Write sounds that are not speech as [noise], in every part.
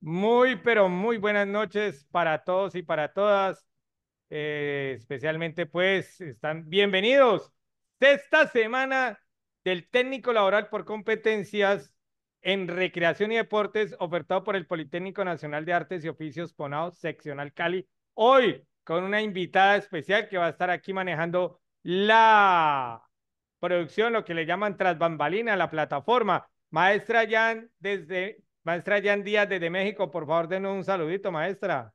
Muy, pero muy buenas noches para todos y para todas. Eh, especialmente, pues, están bienvenidos de esta semana del técnico laboral por competencias en recreación y deportes ofertado por el Politécnico Nacional de Artes y Oficios Ponao, seccional Cali. Hoy con una invitada especial que va a estar aquí manejando la producción, lo que le llaman tras bambalina, la plataforma. Maestra Jan, desde Maestra Jan Díaz desde México, por favor, denos un saludito, maestra.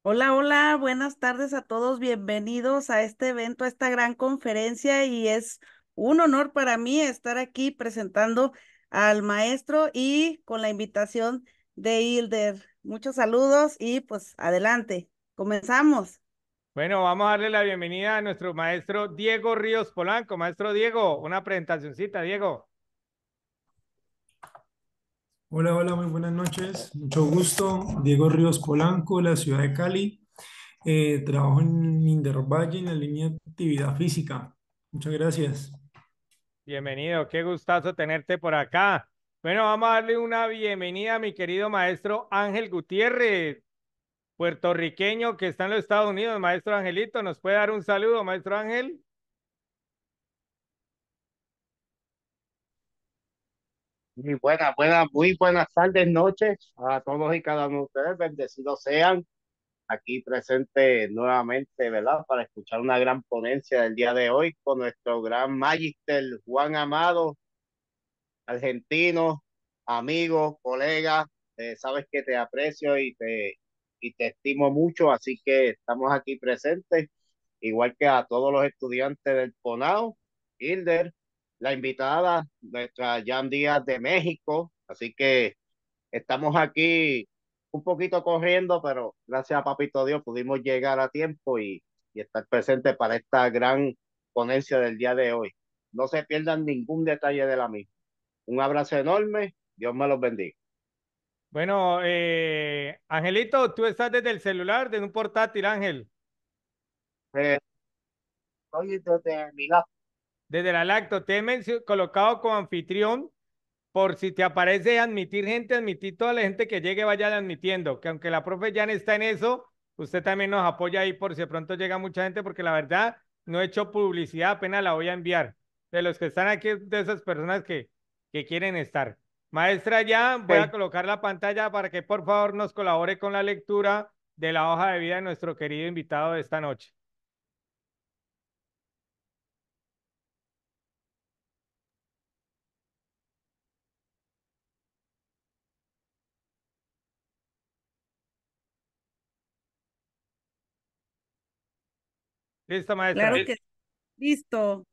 Hola, hola, buenas tardes a todos, bienvenidos a este evento, a esta gran conferencia y es un honor para mí estar aquí presentando al maestro y con la invitación de Hilder. Muchos saludos y pues adelante, comenzamos. Bueno, vamos a darle la bienvenida a nuestro maestro Diego Ríos Polanco. Maestro Diego, una presentacioncita, Diego. Hola, hola, muy buenas noches. Mucho gusto. Diego Ríos Polanco, la ciudad de Cali. Eh, trabajo en Indervalle en la línea de actividad física. Muchas gracias. Bienvenido, qué gustazo tenerte por acá. Bueno, vamos a darle una bienvenida a mi querido maestro Ángel Gutiérrez, puertorriqueño que está en los Estados Unidos. Maestro Angelito, ¿nos puede dar un saludo, maestro Ángel? Muy buenas, buenas, muy buenas tardes, noches a todos y cada uno de ustedes. Bendecidos sean aquí presente nuevamente, ¿verdad? Para escuchar una gran ponencia del día de hoy con nuestro gran magister Juan Amado, argentino, amigo, colega. Eh, sabes que te aprecio y te, y te estimo mucho, así que estamos aquí presentes, igual que a todos los estudiantes del PONAO, Hilder, la invitada, nuestra Jan Díaz de México. Así que estamos aquí un poquito corriendo, pero gracias a Papito Dios pudimos llegar a tiempo y, y estar presente para esta gran ponencia del día de hoy. No se pierdan ningún detalle de la misma. Un abrazo enorme, Dios me los bendiga. Bueno, eh, Angelito, tú estás desde el celular, desde un portátil, Ángel. Eh, desde mi laptop desde la Lacto. temen colocado como anfitrión por si te aparece admitir gente, admitir toda la gente que llegue, vayan admitiendo. Que aunque la profe no está en eso, usted también nos apoya ahí por si de pronto llega mucha gente, porque la verdad no he hecho publicidad, apenas la voy a enviar. De los que están aquí, de esas personas que, que quieren estar. Maestra ya voy a colocar la pantalla para que por favor nos colabore con la lectura de la hoja de vida de nuestro querido invitado de esta noche. Claro que... Listo.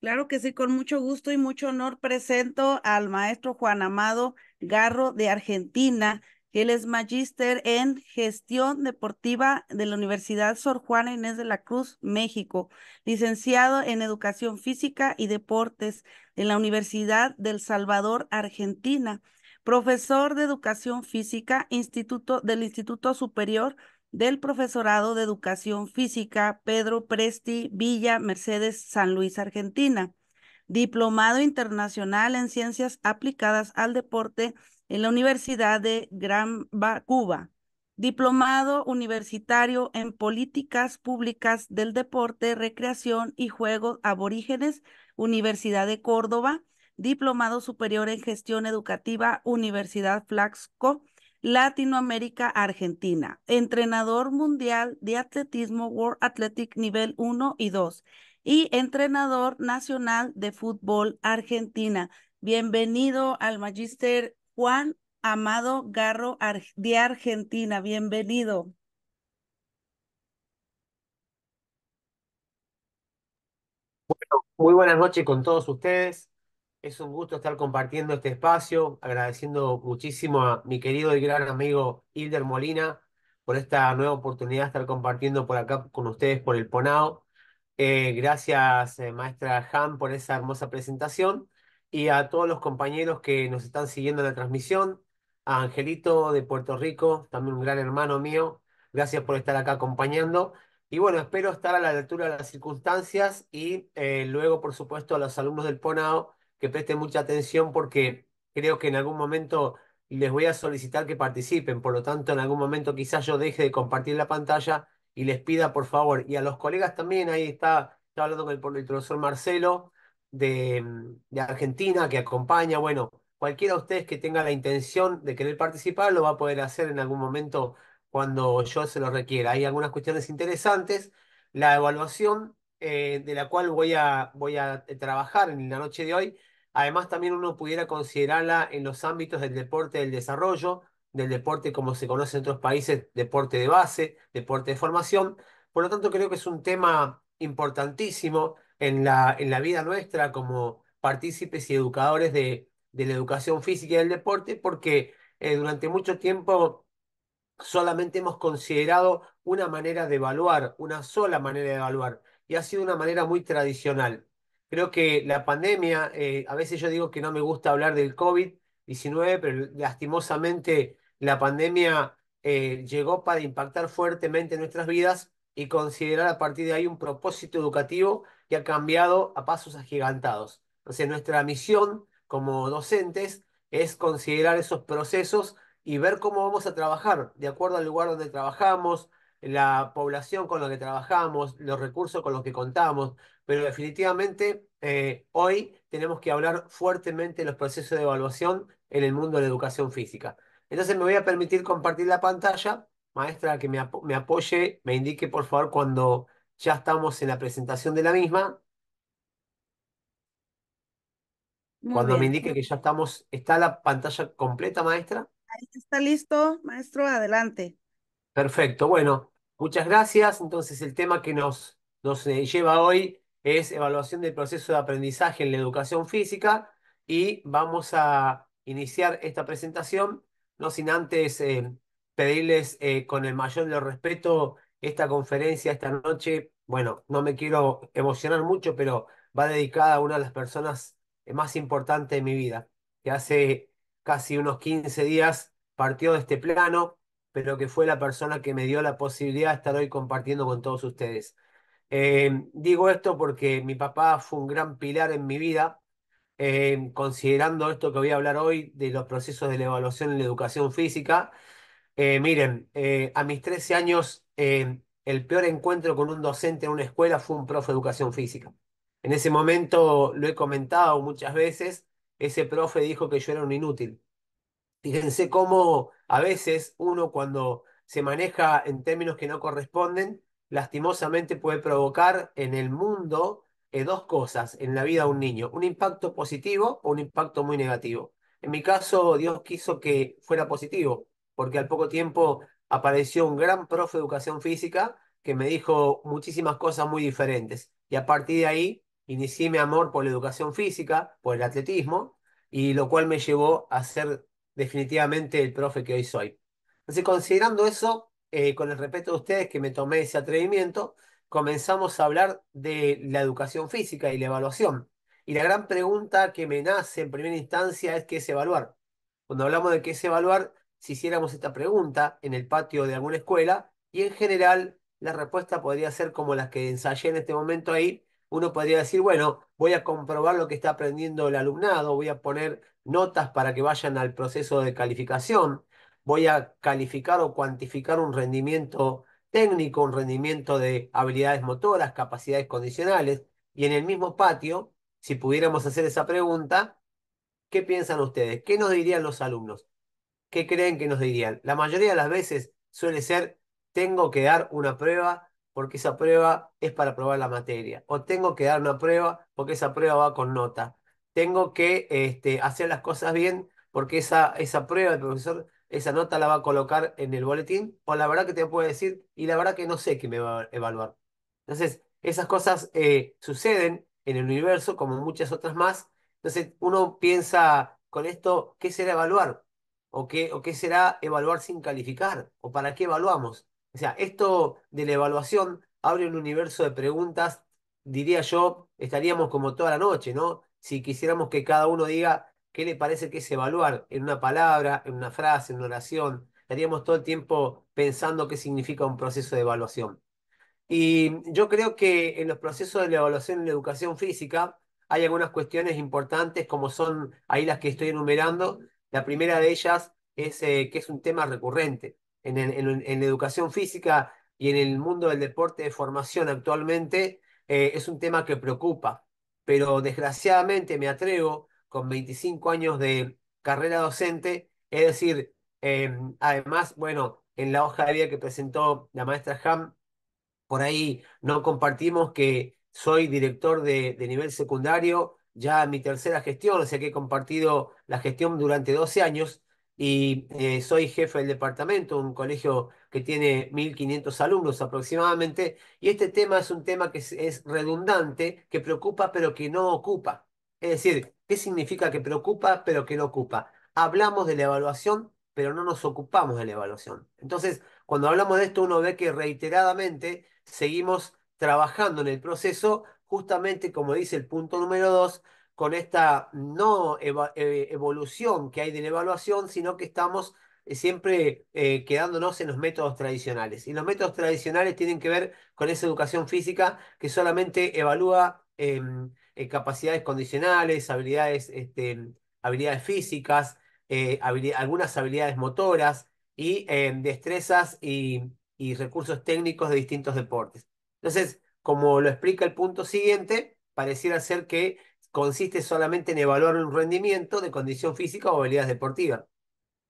Claro que sí, con mucho gusto y mucho honor presento al maestro Juan Amado Garro de Argentina. Él es magíster en gestión deportiva de la Universidad Sor Juana Inés de la Cruz, México, licenciado en educación física y deportes en la Universidad del Salvador, Argentina, profesor de educación física instituto, del Instituto Superior del Profesorado de Educación Física Pedro Presti Villa Mercedes San Luis, Argentina, diplomado internacional en ciencias aplicadas al deporte en la Universidad de Gran Cuba, diplomado universitario en políticas públicas del deporte, recreación y juegos aborígenes, Universidad de Córdoba, diplomado superior en gestión educativa, Universidad Flaxco, Latinoamérica Argentina, entrenador mundial de atletismo World Athletic nivel 1 y 2 y entrenador nacional de fútbol Argentina. Bienvenido al magíster Juan Amado Garro de Argentina. Bienvenido. muy buenas noches con todos ustedes. Es un gusto estar compartiendo este espacio, agradeciendo muchísimo a mi querido y gran amigo Hilder Molina por esta nueva oportunidad de estar compartiendo por acá con ustedes por el PONAO. Eh, gracias, eh, maestra Han, por esa hermosa presentación y a todos los compañeros que nos están siguiendo en la transmisión. A Angelito de Puerto Rico, también un gran hermano mío. Gracias por estar acá acompañando. Y bueno, espero estar a la altura de las circunstancias y eh, luego, por supuesto, a los alumnos del PONAO que presten mucha atención porque creo que en algún momento les voy a solicitar que participen. Por lo tanto, en algún momento quizás yo deje de compartir la pantalla y les pida, por favor, y a los colegas también, ahí está, está hablando con el, con el profesor Marcelo mm, de, Argentina que acompaña, bueno, cualquiera de ustedes que tenga la intención de querer participar lo va a poder hacer en algún momento cuando yo se lo requiera. Hay algunas cuestiones interesantes. La evaluación eh, de la cual voy a, voy a eh, trabajar en la noche de hoy Además, también uno pudiera considerarla en los ámbitos del deporte del desarrollo, del deporte como se conoce en otros países, deporte de base, deporte de formación. Por lo tanto, creo que es un tema importantísimo en la, en la vida nuestra como partícipes y educadores de, la educación física y del deporte, porque eh, durante mucho tiempo solamente hemos considerado una manera de evaluar, una sola manera de evaluar, y ha sido una manera muy tradicional. Creo que la pandemia, eh, a veces yo digo que no me gusta hablar del COVID-19, pero lastimosamente la pandemia eh, llegó para impactar fuertemente nuestras vidas y considerar a partir de ahí un propósito educativo que ha cambiado a pasos agigantados. Entonces, nuestra misión como docentes es considerar esos procesos y ver cómo vamos a trabajar, de acuerdo al lugar donde trabajamos, la población con la que trabajamos, los recursos con los que contamos, pero definitivamente eh, hoy tenemos que hablar fuertemente de los procesos de evaluación en el mundo de la educación física. Entonces me voy a permitir compartir la pantalla, maestra, que me, apoye, me indique por favor cuando ya estamos en la presentación de la misma. cuando me indique que ya estamos, ¿está la pantalla completa, maestra? Ahí está listo, maestro, adelante. Perfecto, bueno, Muchas gracias. Entonces, el tema que nos, nos eh, lleva hoy es evaluación del proceso de aprendizaje en la educación física y vamos a iniciar esta presentación, no sin antes eh, pedirles eh, con el mayor de respeto esta conferencia esta noche. Bueno, no me quiero emocionar mucho, pero va dedicada a una de las personas más importantes de mi vida, que hace casi unos 15 días partió de este plano pero que fue la persona que me dio la posibilidad de estar hoy compartiendo con todos ustedes. Eh, digo esto porque mi papá fue un gran pilar en mi vida, eh, considerando esto que voy a hablar hoy de los procesos de la evaluación en la educación física. Eh, miren, a mis 13 años, el peor encuentro con un docente en una escuela fue un profe de educación física. En ese momento, lo he comentado muchas veces, ese profe dijo que yo era un inútil. Fíjense cómo a veces uno cuando se maneja en términos que no corresponden, lastimosamente puede provocar en el mundo eh, dos cosas en la vida de un niño, un impacto positivo o un impacto muy negativo. En mi caso, Dios quiso que fuera positivo, porque al poco tiempo apareció un gran profe de educación física que me dijo muchísimas cosas muy diferentes. Y a partir de ahí inicié mi amor por la educación física, por el atletismo, y lo cual me llevó a ser definitivamente el profe que hoy soy. Entonces, considerando eso, eh, con el respeto de ustedes que me tomé ese atrevimiento, comenzamos a hablar de la educación física y la evaluación. Y la gran pregunta que me nace en primera instancia es qué es evaluar. Cuando hablamos de qué es evaluar, si hiciéramos esta pregunta en el patio de alguna escuela, y en general la respuesta podría ser como las que ensayé en este momento ahí, uno podría decir, bueno, voy a comprobar lo que está aprendiendo el alumnado, voy a poner notas para que vayan al proceso de calificación, voy a calificar o cuantificar un rendimiento técnico, un rendimiento de habilidades motoras, capacidades condicionales, y en el mismo patio, si pudiéramos hacer esa pregunta, ¿qué piensan ustedes? ¿Qué nos dirían los alumnos? ¿Qué creen que nos dirían? La mayoría de las veces suele ser, tengo que dar una prueba porque esa prueba es para probar la materia. O tengo que dar una prueba porque esa prueba va con nota. Tengo que este, hacer las cosas bien porque esa, esa prueba, el profesor, esa nota la va a colocar en el boletín. O la verdad que te puede decir, y la verdad que no sé qué me va a evaluar. Entonces, esas cosas eh, suceden en el universo como muchas otras más. Entonces, uno piensa con esto, ¿qué será evaluar? ¿O qué, ¿O qué será evaluar sin calificar? ¿O para qué evaluamos? O sea, esto de la evaluación abre un universo de preguntas, diría yo, estaríamos como toda la noche, ¿no? Si quisiéramos que cada uno diga qué le parece que es evaluar en una palabra, en una frase, en una oración, estaríamos todo el tiempo pensando qué significa un proceso de evaluación. Y yo creo que en los procesos de la evaluación en la educación física hay algunas cuestiones importantes como son ahí las que estoy enumerando. La primera de ellas es eh, que es un tema recurrente en, en, educación física y en el mundo del deporte de formación actualmente eh, es un tema que preocupa, pero desgraciadamente me atrevo con 25 años de carrera docente, es decir, em, además, bueno, en la hoja de vida que presentó la maestra Ham, por ahí no compartimos que soy director de, de nivel secundario, ya mi tercera gestión, o sea que he compartido la gestión durante 12 años, y eh, soy jefe del departamento, un colegio que tiene 1.500 alumnos aproximadamente, y este tema es un tema que es, redundante, que preocupa pero que no ocupa. Es decir, ¿qué significa que preocupa pero que no ocupa? Hablamos de la evaluación, pero no nos ocupamos de la evaluación. Entonces, cuando hablamos de esto, uno ve que reiteradamente seguimos trabajando en el proceso, justamente como dice el punto número dos con esta no eh, evolución que hay de la evaluación, sino que estamos eh, siempre eh, quedándonos en los métodos tradicionales. Y los métodos tradicionales tienen que ver con esa educación física que solamente evalúa em, capacidades condicionales, habilidades, este, habilidades físicas, algunas habilidades motoras y em, destrezas y, y recursos técnicos de distintos deportes. Entonces, como lo explica el punto siguiente, pareciera ser que consiste solamente en evaluar un rendimiento de condición física o habilidades deportivas.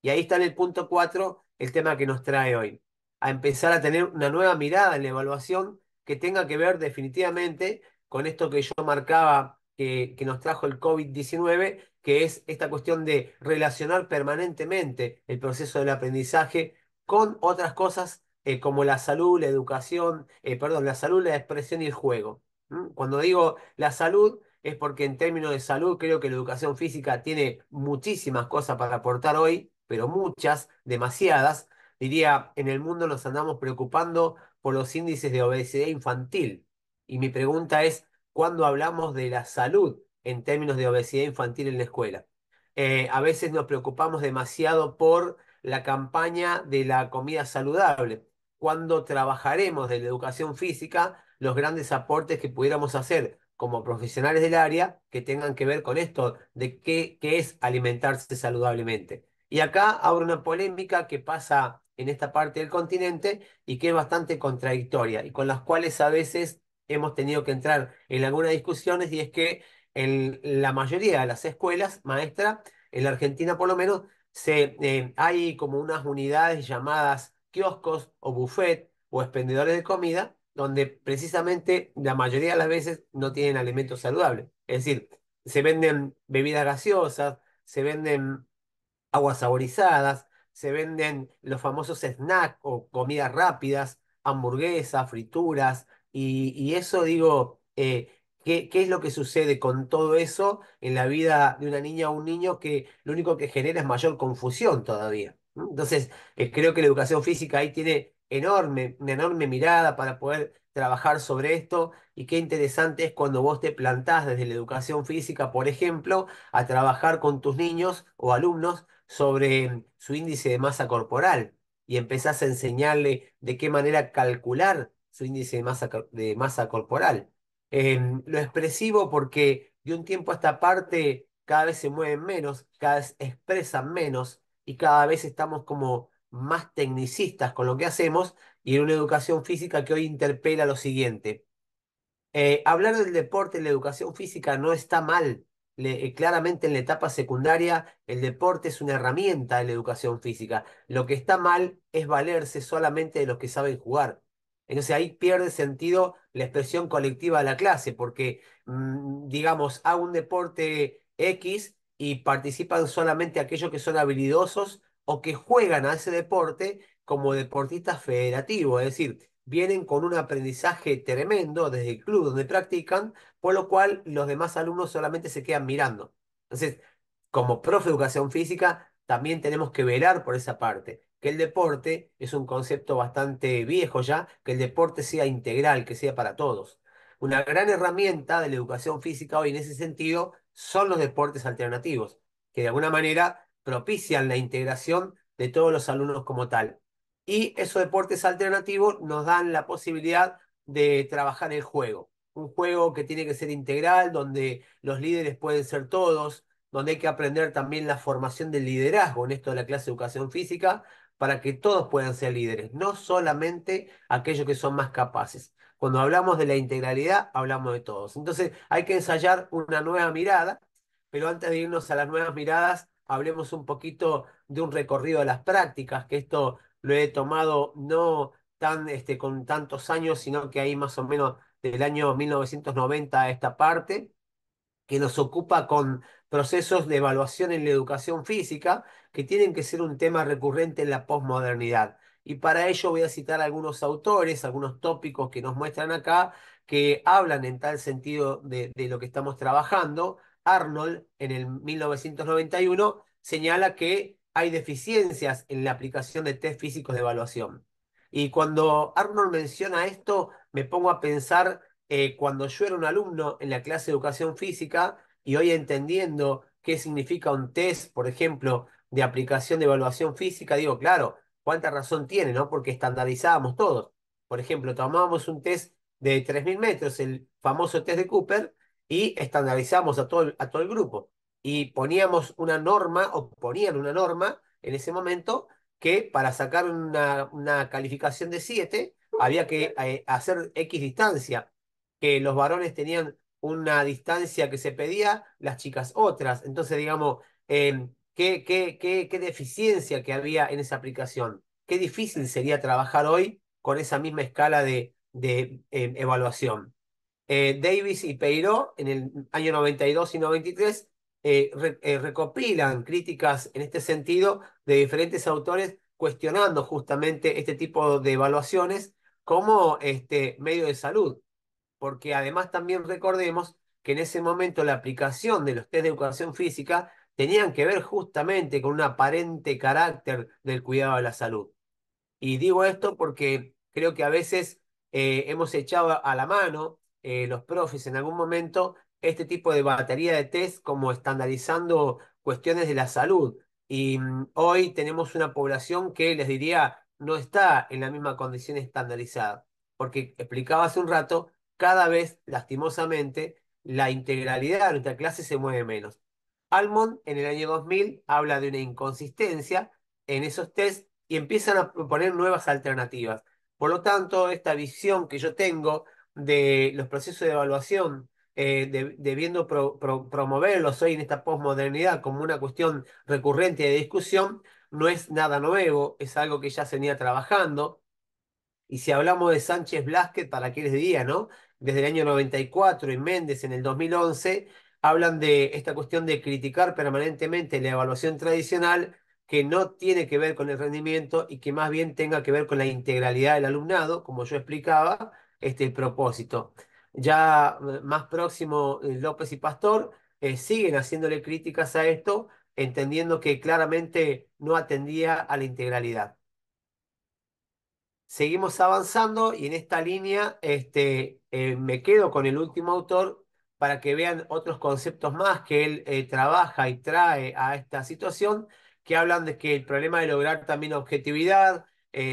Y ahí está en el punto 4 el tema que nos trae hoy. A empezar a tener una nueva mirada en la evaluación que tenga que ver definitivamente con esto que yo marcaba que, nos trajo el COVID-19, que es esta cuestión de relacionar permanentemente el proceso del aprendizaje con otras cosas eh, como la salud, la educación, eh, perdón, la salud, la expresión y el juego. Cuando digo la salud, es porque en términos de salud creo que la educación física tiene muchísimas cosas para aportar hoy, pero muchas, demasiadas. Diría, en el mundo nos andamos preocupando por los índices de obesidad infantil. Y mi pregunta es, ¿cuándo hablamos de la salud en términos de obesidad infantil en la escuela? Eh, a veces nos preocupamos demasiado por la campaña de la comida saludable. ¿Cuándo trabajaremos de la educación física los grandes aportes que pudiéramos hacer como profesionales del área que tengan que ver con esto de qué, es alimentarse saludablemente. Y acá abre una polémica que pasa en esta parte del continente y que es bastante contradictoria y con las cuales a veces hemos tenido que entrar en algunas discusiones y es que en la mayoría de las escuelas, maestra, en la Argentina por lo menos, se, eh, hay como unas unidades llamadas kioscos o buffet o expendedores de comida donde precisamente la mayoría de las veces no tienen alimentos saludables. Es decir, se venden bebidas gaseosas, se venden aguas saborizadas, se venden los famosos snacks o comidas rápidas, hamburguesas, frituras, y, eso digo, eh, ¿qué, es lo que sucede con todo eso en la vida de una niña o un niño que lo único que genera es mayor confusión todavía? Entonces, eh, creo que la educación física ahí tiene enorme, una enorme mirada para poder trabajar sobre esto y qué interesante es cuando vos te plantás desde la educación física, por ejemplo, a trabajar con tus niños o alumnos sobre su índice de masa corporal y empezás a enseñarle de qué manera calcular su índice de masa, de masa corporal. Em, lo expresivo porque de un tiempo a esta parte cada vez se mueven menos, cada vez expresan menos y cada vez estamos como más tecnicistas con lo que hacemos y en una educación física que hoy interpela lo siguiente. Eh, hablar del deporte en la educación física no está mal. Eh, claramente en la etapa secundaria el deporte es una herramienta de la educación física. Lo que está mal es valerse solamente de los que saben jugar. Entonces ahí pierde sentido la expresión colectiva de la clase, porque mm, digamos, hago un deporte X y participan solamente aquellos que son habilidosos o que juegan a ese deporte como deportistas federativos, es decir, vienen con un aprendizaje tremendo desde el club donde practican, por lo cual los demás alumnos solamente se quedan mirando. Entonces, como profe de educación física, también tenemos que velar por esa parte, que el deporte es un concepto bastante viejo ya, que el deporte sea integral, que sea para todos. Una gran herramienta de la educación física hoy en ese sentido son los deportes alternativos, que de alguna manera propician la integración de todos los alumnos como tal. Y esos deportes alternativos nos dan la posibilidad de trabajar el juego. Un juego que tiene que ser integral, donde los líderes pueden ser todos, donde hay que aprender también la formación del liderazgo en esto de la clase de educación física, para que todos puedan ser líderes, no solamente aquellos que son más capaces. Cuando hablamos de la integralidad, hablamos de todos. Entonces hay que ensayar una nueva mirada, pero antes de irnos a las nuevas miradas, hablemos un poquito de un recorrido de las prácticas, que esto lo he tomado no tan este, con tantos años, sino que hay más o menos del año 1990 a esta parte, que nos ocupa con procesos de evaluación en la educación física, que tienen que ser un tema recurrente en la posmodernidad. Y para ello voy a citar algunos autores, algunos tópicos que nos muestran acá, que hablan en tal sentido de lo que estamos trabajando. Arnold en el 1991 señala que hay deficiencias en la aplicación de test físicos de evaluación. Y cuando Arnold menciona esto, me pongo a pensar eh, cuando yo era un alumno en la clase de educación física y hoy entendiendo qué significa un test, por ejemplo, de aplicación de evaluación física, digo, claro, cuánta razón tiene, ¿no? Porque estandarizábamos todos. Por ejemplo, tomábamos un test de 3.000 metros, el famoso test de Cooper, y estandarizamos a todo, el, a todo el grupo. Y poníamos una norma, o ponían una norma en ese momento, que para sacar una, calificación de 7 había que eh, hacer X distancia, que los varones tenían una distancia que se pedía, las chicas otras. Entonces, digamos, em, ¿qué, qué, deficiencia que había en esa aplicación. Qué difícil sería trabajar hoy con esa misma escala de, em, evaluación. Eh, Davis y Peiró en el año 92 y 93 eh, eh, recopilan críticas en este sentido de diferentes autores cuestionando justamente este tipo de evaluaciones como este medio de salud, porque además también recordemos que en ese momento la aplicación de los test de educación física tenían que ver justamente con un aparente carácter del cuidado de la salud. Y digo esto porque creo que a veces hemos echado a la mano eh, los profes en algún momento este tipo de batería de test como estandarizando cuestiones de la salud. Y mm, hoy tenemos una población que les diría no está en la misma condición estandarizada, porque explicaba hace un rato, cada vez lastimosamente la integralidad de nuestra clase se mueve menos. Almond en el año 2000 habla de una inconsistencia en esos test y empiezan a proponer nuevas alternativas. Por lo tanto, esta visión que yo tengo de los procesos de evaluación, eh, debiendo promoverlos hoy en esta posmodernidad como una cuestión recurrente de discusión, no es nada nuevo, es algo que ya se venía trabajando. Y si hablamos de Sánchez Blasquez, para quienes les ¿no? Desde el año 94 y Méndez en el 2011, hablan de esta cuestión de criticar permanentemente la evaluación tradicional que no tiene que ver con el rendimiento y que más bien tenga que ver con la integralidad del alumnado, como yo explicaba, este propósito. Ya eh, más próximo, eh, López y Pastor eh, siguen haciéndole críticas a esto, entendiendo que claramente no atendía a la integralidad. Seguimos avanzando y en esta línea este, me quedo con el último autor para que vean otros conceptos más que él trabaja y trae a esta situación, que hablan de que el problema de lograr también objetividad,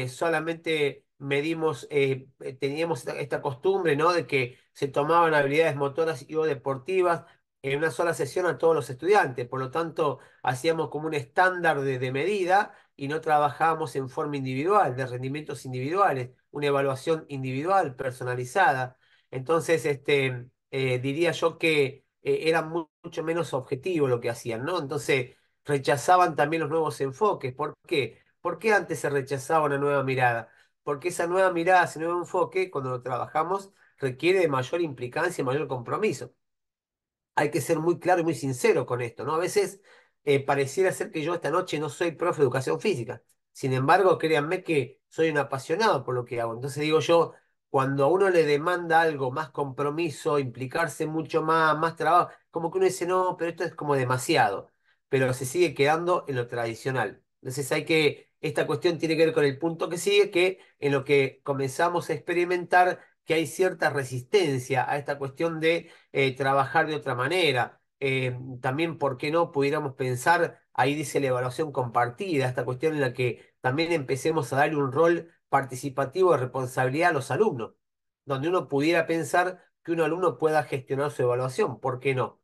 solamente medimos, eh, eh, teníamos esta, costumbre, De que se tomaban habilidades motoras y o deportivas en una sola sesión a todos los estudiantes. Por lo tanto, hacíamos como un estándar de, medida y no trabajábamos en forma individual, de rendimientos individuales, una evaluación individual, personalizada. Entonces, este, eh, diría yo que era mucho menos objetivo lo que hacían, ¿no? Entonces, rechazaban también los nuevos enfoques. ¿Por qué? ¿Por qué antes se rechazaba una nueva mirada? porque esa nueva mirada, ese nuevo enfoque, cuando lo trabajamos, requiere de mayor implicancia y mayor compromiso. Hay que ser muy claro y muy sincero con esto, ¿no? A veces eh, pareciera ser que yo esta noche no soy profe de educación física. Sin embargo, créanme que soy un apasionado por lo que hago. Entonces digo yo, cuando a uno le demanda algo, más compromiso, implicarse mucho más, más trabajo, como que uno dice, no, pero esto es como demasiado, pero se sigue quedando en lo tradicional. Entonces hay que esta cuestión tiene que ver con el punto que sigue, que en lo que comenzamos a experimentar que hay cierta resistencia a esta cuestión de eh, trabajar de otra manera. Em, también, ¿por qué no pudiéramos pensar, ahí dice la evaluación compartida, esta cuestión en la que también empecemos a darle un rol participativo de responsabilidad a los alumnos, donde uno pudiera pensar que un alumno pueda gestionar su evaluación, ¿por qué no?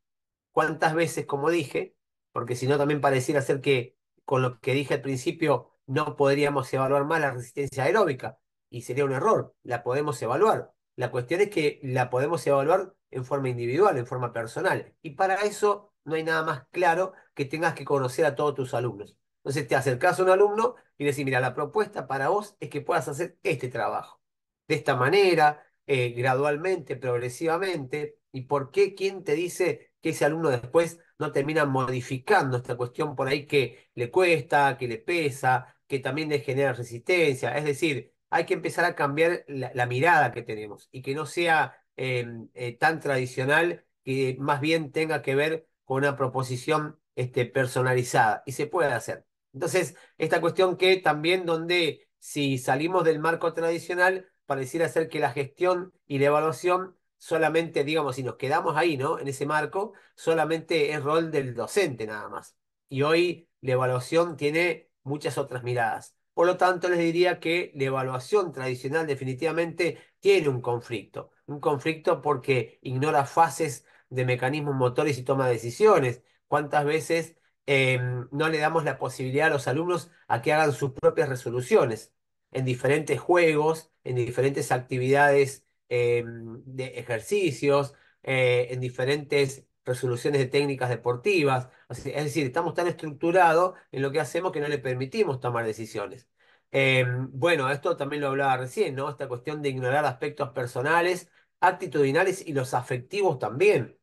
¿Cuántas veces, como dije, porque si no también pareciera ser que con lo que dije al principio no podríamos evaluar más la resistencia aeróbica y sería un error, la podemos evaluar. La cuestión es que la podemos evaluar en forma individual, en forma personal. Y para eso no hay nada más claro que tengas que conocer a todos tus alumnos. Entonces te acercas a un alumno y le decís, mira, la propuesta para vos es que puedas hacer este trabajo. De esta manera, eh, gradualmente, progresivamente. ¿Y por qué? ¿Quién te dice que ese alumno después no termina modificando esta cuestión por ahí que le cuesta, que le pesa, que también les genera resistencia. Es decir, hay que empezar a cambiar la, mirada que tenemos y que no sea em, eh, tan tradicional, que más bien tenga que ver con una proposición este, personalizada y se puede hacer. Entonces, esta cuestión que también donde si salimos del marco tradicional, pareciera ser que la gestión y la evaluación solamente, digamos, si nos quedamos ahí, ¿no? En ese marco, solamente es rol del docente nada más. Y hoy la evaluación tiene muchas otras miradas. Por lo tanto, les diría que la evaluación tradicional definitivamente tiene un conflicto. Un conflicto porque ignora fases de mecanismos motores y toma decisiones. ¿Cuántas veces em, no le damos la posibilidad a los alumnos a que hagan sus propias resoluciones en diferentes juegos, en diferentes actividades em, de ejercicios, eh, en diferentes resoluciones de técnicas deportivas. es decir, estamos tan estructurados en lo que hacemos que no le permitimos tomar decisiones. Em, bueno, esto también lo hablaba recién, ¿no? Esta cuestión de ignorar aspectos personales, actitudinales y los afectivos también.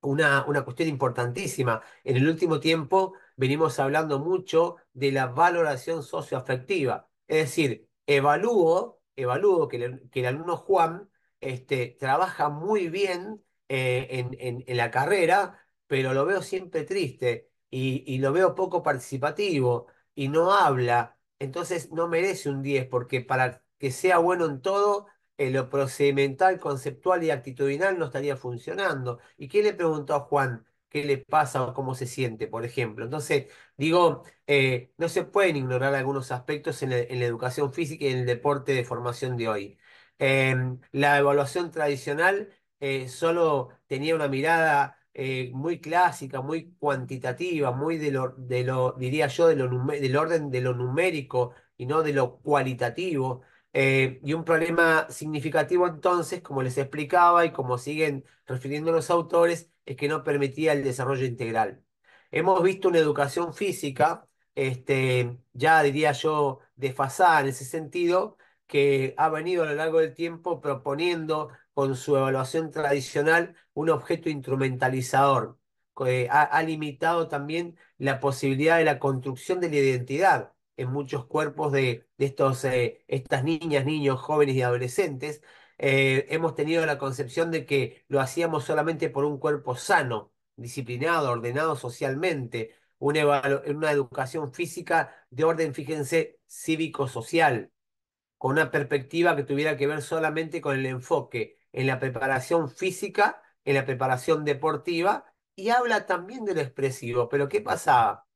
Una, una cuestión importantísima. En el último tiempo venimos hablando mucho de la valoración socioafectiva. Es decir, evalúo, evalúo que, que el alumno Juan este, trabaja muy bien eh, en, en, la carrera, pero lo veo siempre triste y, lo veo poco participativo y no habla. Entonces no merece un 10 porque para que sea bueno en todo, en eh, lo procedimental, conceptual y actitudinal no estaría funcionando. ¿Y quién le preguntó a Juan? qué le pasa o cómo se siente, por ejemplo. Entonces, digo, eh, no se pueden ignorar algunos aspectos en, la educación física y en el deporte de formación de hoy. Em, la evaluación tradicional eh, solo tenía una mirada eh, muy clásica, muy cuantitativa, muy de lo, de lo diría yo, de del orden de lo numérico y no de lo cualitativo. Eh, y un problema significativo entonces, como les explicaba y como siguen refiriendo los autores, es que no permitía el desarrollo integral. Hemos visto una educación física, este, ya diría yo, desfasada en ese sentido, que ha venido a lo largo del tiempo proponiendo con su evaluación tradicional un objeto instrumentalizador. Eh, ha, limitado también la posibilidad de la construcción de la identidad en muchos cuerpos de, estos, eh, estas niñas, niños, jóvenes y adolescentes. Eh, hemos tenido la concepción de que lo hacíamos solamente por un cuerpo sano, disciplinado, ordenado socialmente, una, una educación física de orden, fíjense, cívico-social, con una perspectiva que tuviera que ver solamente con el enfoque en la preparación física, en la preparación deportiva y habla también de lo expresivo. Pero ¿qué pasaba?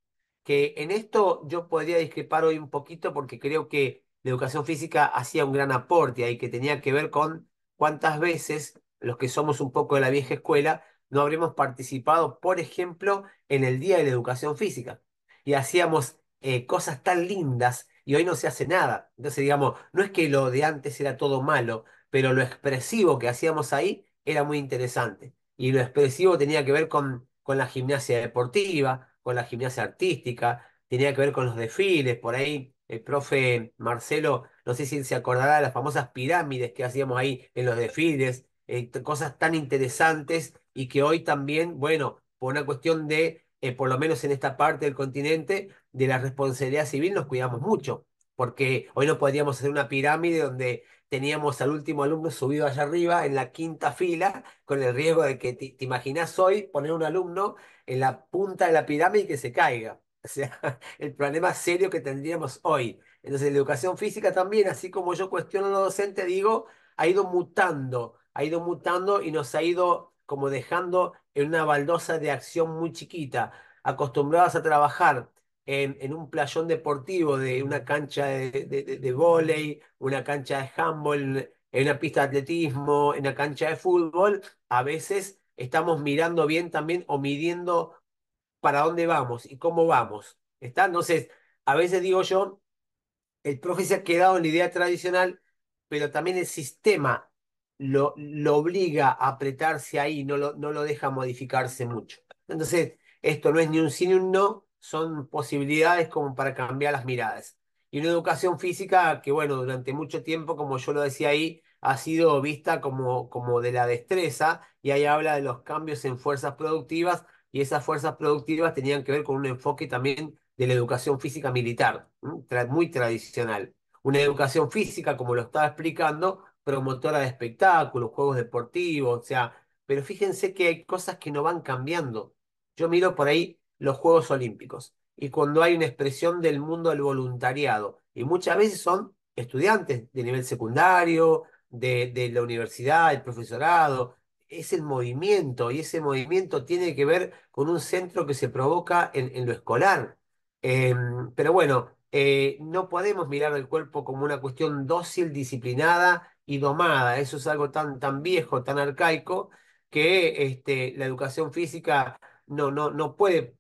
Que en esto yo podría discrepar hoy un poquito porque creo que la educación física hacía un gran aporte ahí que tenía que ver con cuántas veces los que somos un poco de la vieja escuela no habremos participado, por ejemplo, en el Día de la Educación Física. Y hacíamos eh, cosas tan lindas y hoy no se hace nada. Entonces, digamos, no es que lo de antes era todo malo, pero lo expresivo que hacíamos ahí era muy interesante. Y lo expresivo tenía que ver con, con la gimnasia deportiva, con la gimnasia artística, tenía que ver con los desfiles, por ahí el profe Marcelo, no sé si se acordará de las famosas pirámides que hacíamos ahí en los desfiles, eh, cosas tan interesantes y que hoy también, bueno, por una cuestión de, eh, por lo menos en esta parte del continente, de la responsabilidad civil nos cuidamos mucho porque hoy no podríamos hacer una pirámide donde teníamos al último alumno subido allá arriba en la quinta fila, con el riesgo de que te, imaginas hoy poner un alumno en la punta de la pirámide y que se caiga. [laughs] O sea, el problema serio que tendríamos hoy. Entonces, la educación física también, así como yo cuestiono a los docentes, digo, ha ido mutando, ha ido mutando y nos ha ido como dejando en una baldosa de acción muy chiquita, acostumbrados a trabajar en, un playón deportivo de una cancha de, de, una cancha de handball, en una pista de atletismo, en una cancha de fútbol, a veces estamos mirando bien también o midiendo para dónde vamos y cómo vamos. ¿Está? Entonces, a veces digo yo, el profe se ha quedado en la idea tradicional, pero también el sistema lo, lo obliga a apretarse ahí, no lo, no lo deja modificarse mucho. Entonces, esto no es ni un sí ni un no, son posibilidades como para cambiar las miradas. Y una educación física que, bueno, durante mucho tiempo, como yo lo decía ahí, ha sido vista como, como de la destreza y ahí habla de los cambios en fuerzas productivas y esas fuerzas productivas tenían que ver con un enfoque también de la educación física militar, muy tradicional. Una educación física, como lo estaba explicando, promotora de espectáculos, juegos deportivos, o sea, pero fíjense que hay cosas que no van cambiando. Yo miro por ahí los Juegos Olímpicos y cuando hay una expresión del mundo del voluntariado. Y muchas veces son estudiantes de nivel secundario, de, la universidad, el profesorado. Es el movimiento y ese movimiento tiene que ver con un centro que se provoca en, lo escolar. Em, pero bueno, eh, no podemos mirar el cuerpo como una cuestión dócil, disciplinada y domada. Eso es algo tan, tan viejo, tan arcaico, que este, la educación física no, no, no puede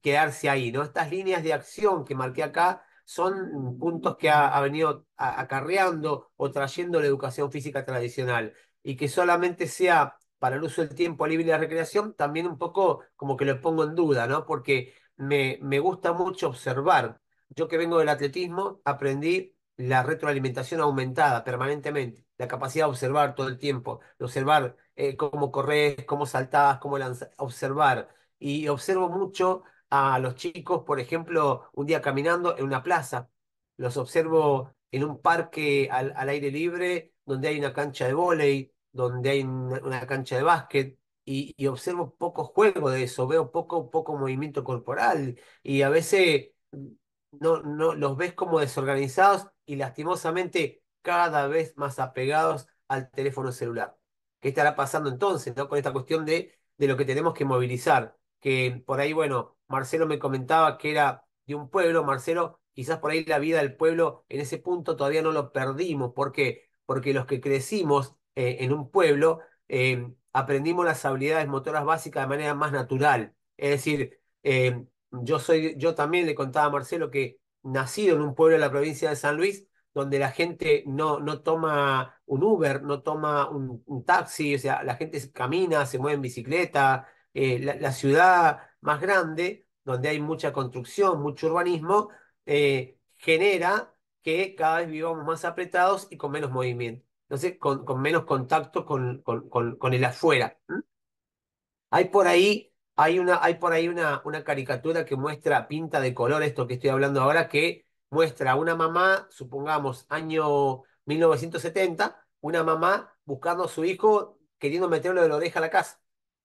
quedarse ahí, ¿no? Estas líneas de acción que marqué acá son puntos que ha, venido acarreando o trayendo la educación física tradicional y que solamente sea para el uso del tiempo libre de recreación, también un poco como que lo pongo en duda, ¿no? Porque me, me gusta mucho observar. Yo que vengo del atletismo, aprendí la retroalimentación aumentada permanentemente, la capacidad de observar todo el tiempo, de observar eh, cómo corres, cómo saltas, cómo lanzas, observar y observo mucho a los chicos, por ejemplo, un día caminando en una plaza, los observo en un parque al, aire libre, donde hay una cancha de vóley, donde hay una, cancha de básquet, y, observo poco juego de eso, veo poco, poco movimiento corporal, y a veces no, no, los ves como desorganizados y lastimosamente cada vez más apegados al teléfono celular. ¿Qué estará pasando entonces con esta cuestión de, de lo que tenemos que movilizar? que por ahí, bueno, Marcelo me comentaba que era de un pueblo, Marcelo, quizás por ahí la vida del pueblo en ese punto todavía no lo perdimos, ¿por qué? Porque los que crecimos eh, en un pueblo eh, aprendimos las habilidades motoras básicas de manera más natural, es decir, eh, yo, soy, yo también le contaba a Marcelo que nacido en un pueblo de la provincia de San Luis, donde la gente no, no toma un Uber, no toma un, un taxi, o sea, la gente camina, se mueve en bicicleta, eh, la, ciudad más grande, donde hay mucha construcción, mucho urbanismo, eh, genera que cada vez vivamos más apretados y con menos movimiento. Entonces, con, con menos contacto con, con, el afuera. Hay por ahí, hay una, hay por ahí una, una caricatura que muestra, pinta de color esto que estoy hablando ahora, que muestra una mamá, supongamos, año 1970, una mamá buscando a su hijo queriendo meterlo de lo deja a la casa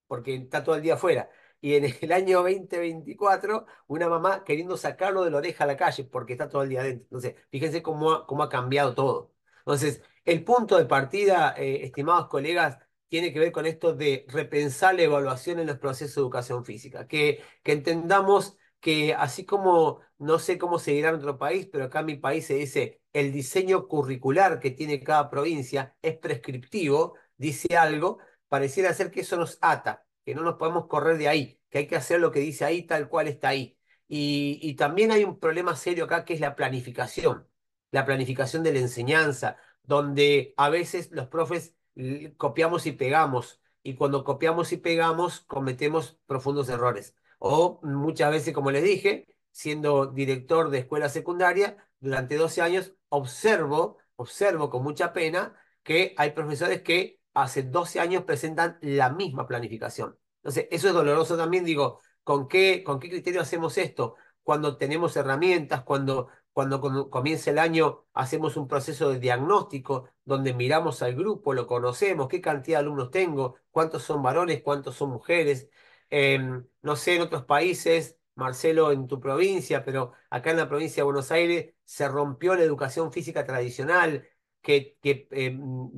porque está todo el día afuera. Y en el año 2024, una mamá queriendo sacarlo de la oreja a la calle porque está todo el día adentro. Entonces, fíjense cómo ha, cómo ha cambiado todo. Entonces, el punto de partida, eh, estimados colegas, tiene que ver con esto de repensar la evaluación en los procesos de educación física. Que, que entendamos que así como, no sé cómo seguirá en otro país, pero acá en mi país se dice, el diseño curricular que tiene cada provincia es prescriptivo, dice algo, pareciera ser que eso nos ata, que no nos podemos correr de ahí, que hay que hacer lo que dice ahí tal cual está ahí. Y, también hay un problema serio acá que es la planificación, la planificación de la enseñanza, donde a veces los profes copiamos y pegamos, y cuando copiamos y pegamos cometemos profundos errores. O muchas veces, como les dije, siendo director de escuela secundaria, durante 12 años observo, observo con mucha pena que hay profesores que hace 12 años presentan la misma planificación. Entonces, eso es doloroso también, digo, ¿con qué, con qué criterio hacemos esto? Cuando tenemos herramientas, cuando, cuando comienza el año hacemos un proceso de diagnóstico donde miramos al grupo, lo conocemos, qué cantidad de alumnos tengo, cuántos son varones, cuántos son mujeres. Em, no sé, en otros países, Marcelo, en tu provincia, pero acá en la provincia de Buenos Aires se rompió la educación física tradicional, que, eh,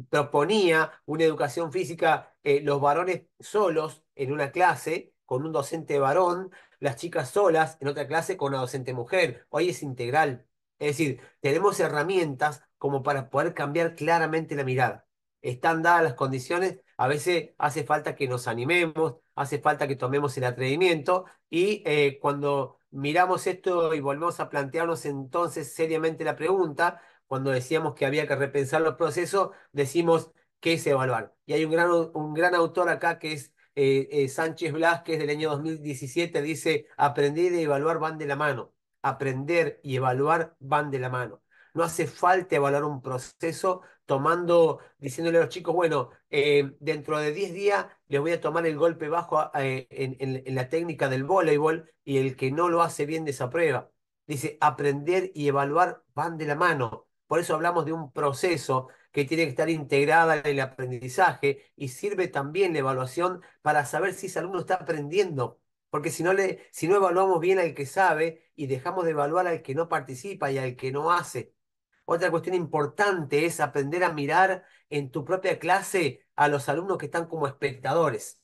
proponía una educación física, eh, los varones solos en una clase, con un docente varón, las chicas solas en otra clase con una docente mujer. Hoy es integral. Es decir, tenemos herramientas como para poder cambiar claramente la mirada. Están dadas las condiciones, a veces hace falta que nos animemos, hace falta que tomemos el atrevimiento y eh, cuando miramos esto y volvemos a plantearnos entonces seriamente la pregunta, cuando decíamos que había que repensar los procesos, decimos qué es evaluar. Y hay un gran, un gran autor acá que es eh, eh, Sánchez Blas, que es del año 2017, dice, aprender y evaluar van de la mano. Aprender y evaluar van de la mano. No hace falta evaluar un proceso tomando, diciéndole a los chicos, bueno, eh, dentro de 10 días les voy a tomar el golpe bajo en, la técnica del voleibol y el que no lo hace bien desaprueba. Dice, aprender y evaluar van de la mano. Por eso hablamos de un proceso que tiene que estar integrado en el aprendizaje y sirve también la evaluación para saber si ese alumno está aprendiendo. Porque si no, le, si no evaluamos bien al que sabe y dejamos de evaluar al que no participa y al que no hace. Otra cuestión importante es aprender a mirar en tu propia clase a los alumnos que están como espectadores,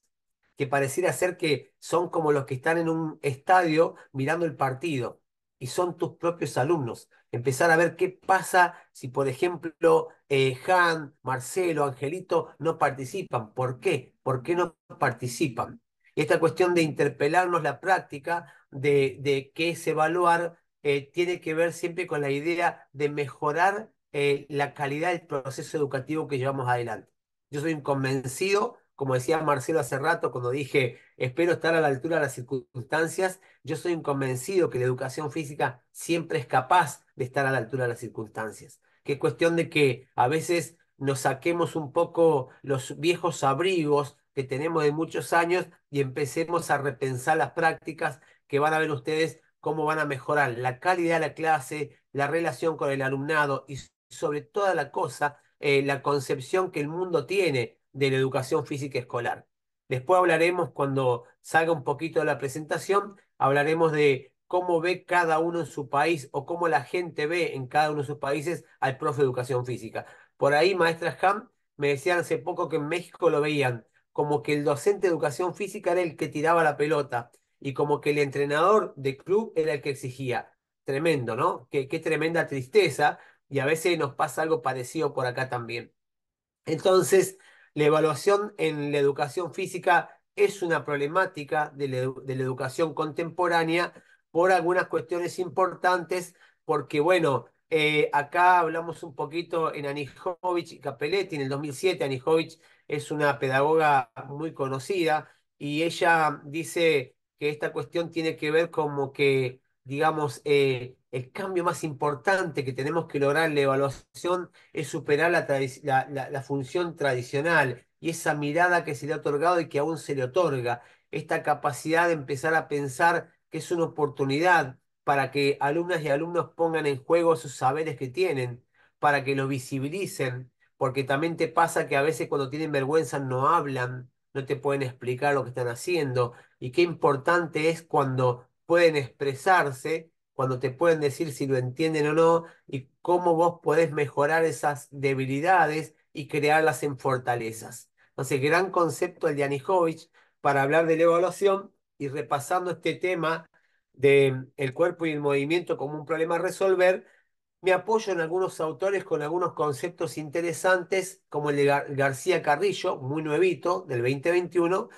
que pareciera ser que son como los que están en un estadio mirando el partido y son tus propios alumnos empezar a ver qué pasa si, por ejemplo, eh, Han, Marcelo, Angelito no participan. ¿Por qué? ¿Por qué no participan? Y esta cuestión de interpelarnos la práctica de, de qué es evaluar eh, tiene que ver siempre con la idea de mejorar eh, la calidad del proceso educativo que llevamos adelante. Yo soy un convencido como decía Marcelo hace rato cuando dije, espero estar a la altura de las circunstancias, yo soy convencido que la educación física siempre es capaz de estar a la altura de las circunstancias, que cuestión de que a veces nos saquemos un poco los viejos abrigos que tenemos de muchos años y empecemos a repensar las prácticas que van a ver ustedes cómo van a mejorar la calidad de la clase, la relación con el alumnado y sobre toda la cosa, eh, la concepción que el mundo tiene de la educación física escolar. Después hablaremos, cuando salga un poquito de la presentación, hablaremos de cómo ve cada uno en su país o cómo la gente ve en cada uno de sus países al profe de educación física. Por ahí, maestra Ham, me decían hace poco que en México lo veían como que el docente de educación física era el que tiraba la pelota y como que el entrenador de club era el que exigía. Tremendo, ¿no? qué tremenda tristeza y a veces nos pasa algo parecido por acá también. Entonces, la evaluación en la educación física es una problemática de la, educación contemporánea por algunas cuestiones importantes, porque bueno, eh, acá hablamos un poquito en Anijovic y Capelletti, en el 2007 Anijovic es una pedagoga muy conocida y ella dice que esta cuestión tiene que ver como que, digamos, eh, el cambio más importante que tenemos que lograr en la evaluación es superar la, función tradicional y esa mirada que se le ha otorgado y que aún se le otorga, esta capacidad de empezar a pensar que es una oportunidad para que alumnas y alumnos pongan en juego sus saberes que tienen, para que lo visibilicen, porque también te pasa que a veces cuando tienen vergüenza no hablan, no te pueden explicar lo que están haciendo, y qué importante es cuando pueden expresarse cuando te pueden decir si lo entienden o no y cómo vos podés mejorar esas debilidades y crearlas en fortalezas. Entonces, gran concepto el de Anijovic para hablar de la evaluación y repasando este tema del el cuerpo y el movimiento como un problema a resolver, me apoyo en algunos autores con algunos conceptos interesantes, como el de García Carrillo, muy nuevito, del 2021,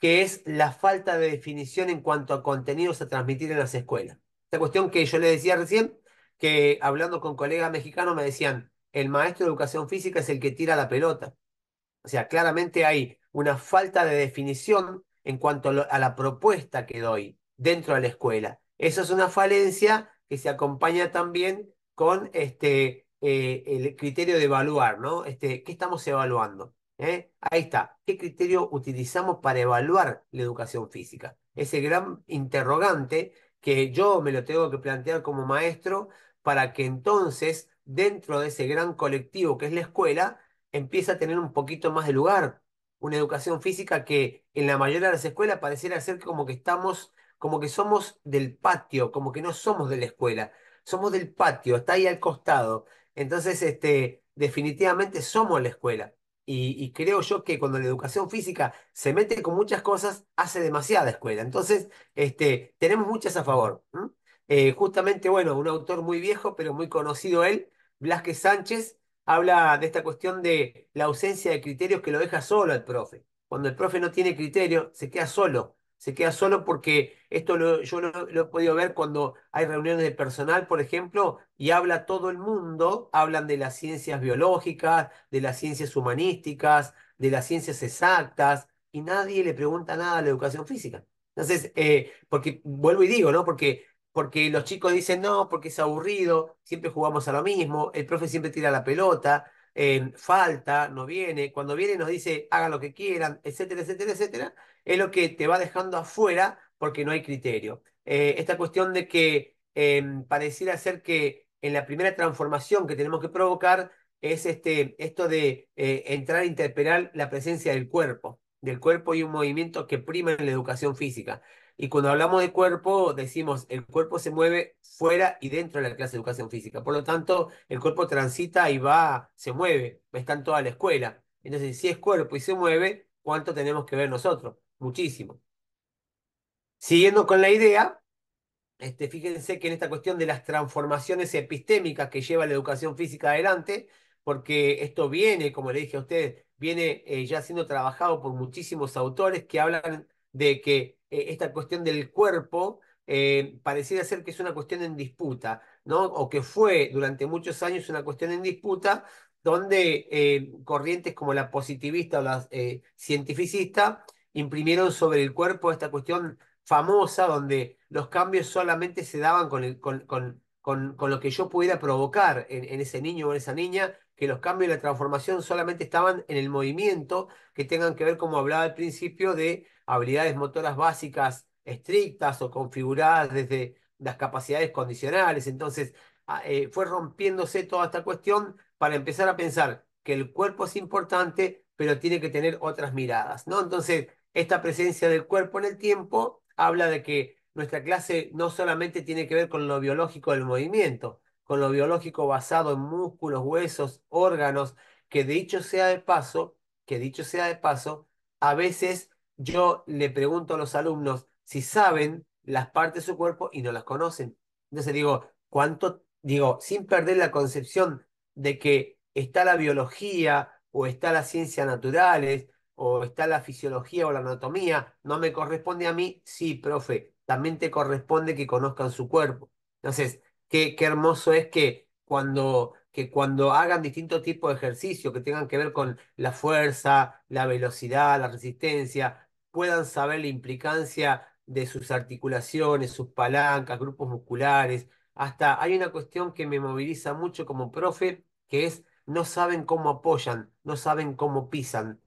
que es la falta de definición en cuanto a contenidos a transmitir en las escuelas. Esta cuestión que yo le decía recién, que hablando con colegas mexicanos me decían, el maestro de educación física es el que tira la pelota. O sea, claramente hay una falta de definición en cuanto a la propuesta que doy dentro de la escuela. Eso es una falencia que se acompaña también con este, eh, el criterio de evaluar, ¿no? Este, ¿Qué estamos evaluando? ¿Eh? Ahí está. ¿Qué criterio utilizamos para evaluar la educación física? Ese gran interrogante que yo me lo tengo que plantear como maestro para que entonces dentro de ese gran colectivo que es la escuela empiece a tener un poquito más de lugar. Una educación física que en la mayoría de las escuelas pareciera ser como que estamos, como que somos del patio, como que no somos de la escuela, somos del patio, está ahí al costado. Entonces, este, definitivamente somos la escuela. Y, creo yo que cuando la educación física se mete con muchas cosas, hace demasiada escuela. Entonces, este, tenemos muchas a favor. Eh, justamente, bueno, un autor muy viejo, pero muy conocido él, Blasque Sánchez, habla de esta cuestión de la ausencia de criterios que lo deja solo al profe. Cuando el profe no tiene criterio, se queda solo. Se queda solo porque esto yo lo, he podido ver cuando hay reuniones de personal, por ejemplo, y habla todo el mundo, hablan de las ciencias biológicas, de las ciencias humanísticas, de las ciencias exactas, y nadie le pregunta nada a la educación física. Entonces, eh, porque vuelvo y digo, ¿no? Porque, porque los chicos dicen, no, porque es aburrido, siempre jugamos a lo mismo, el profe siempre tira la pelota, eh, falta, no viene, cuando viene nos dice, hagan lo que quieran, etcétera, etcétera, etcétera, es lo que te va dejando afuera porque no hay criterio. Eh, esta cuestión de que em, pareciera ser que en la primera transformación que tenemos que provocar es este, esto de eh, entrar a interpelar la presencia del cuerpo, del cuerpo y un movimiento que prima en la educación física. Y cuando hablamos de cuerpo, decimos, el cuerpo se mueve fuera y dentro de la clase de educación física. Por lo tanto, el cuerpo transita y va, se mueve, está en toda la escuela. Entonces, si es cuerpo y se mueve, ¿cuánto tenemos que ver nosotros? Muchísimo. Siguiendo con la idea, este, fíjense que en esta cuestión de las transformaciones epistémicas que lleva la educación física adelante, porque esto viene, como le dije a usted, viene eh, ya siendo trabajado por muchísimos autores que hablan de que eh, esta cuestión del cuerpo eh, pareciera ser que es una cuestión en disputa, ¿no? O que fue durante muchos años una cuestión en disputa donde eh, corrientes como la positivista o la cientificista imprimieron sobre el cuerpo esta cuestión famosa donde los cambios solamente se daban con, con, lo que yo pudiera provocar en, ese niño o en esa niña, que los cambios y la transformación solamente estaban en el movimiento, que tengan que ver, como hablaba al principio, de habilidades motoras básicas estrictas o configuradas desde las capacidades condicionales. Entonces, ah, eh, fue rompiéndose toda esta cuestión para empezar a pensar que el cuerpo es importante, pero tiene que tener otras miradas, ¿no? Entonces, esta presencia del cuerpo en el tiempo habla de que nuestra clase no solamente tiene que ver con lo biológico del movimiento, con lo biológico basado en músculos, huesos, órganos, que dicho sea de paso, que dicho sea de paso, a veces yo le pregunto a los alumnos si saben las partes de su cuerpo y no las conocen. Entonces digo, ¿cuánto? Digo, sin perder la concepción de que está la biología o está las ciencias naturales o está la fisiología o la anatomía, no me corresponde a mí, sí, profe, también te corresponde que conozcan su cuerpo. Entonces, qué, qué hermoso es que cuando, que cuando hagan distintos tipos de ejercicio que tengan que ver con la fuerza, la velocidad, la resistencia, puedan saber la implicancia de sus articulaciones, sus palancas, grupos musculares. Hasta hay una cuestión que me moviliza mucho como profe, que es no saben cómo apoyan, no saben cómo pisan.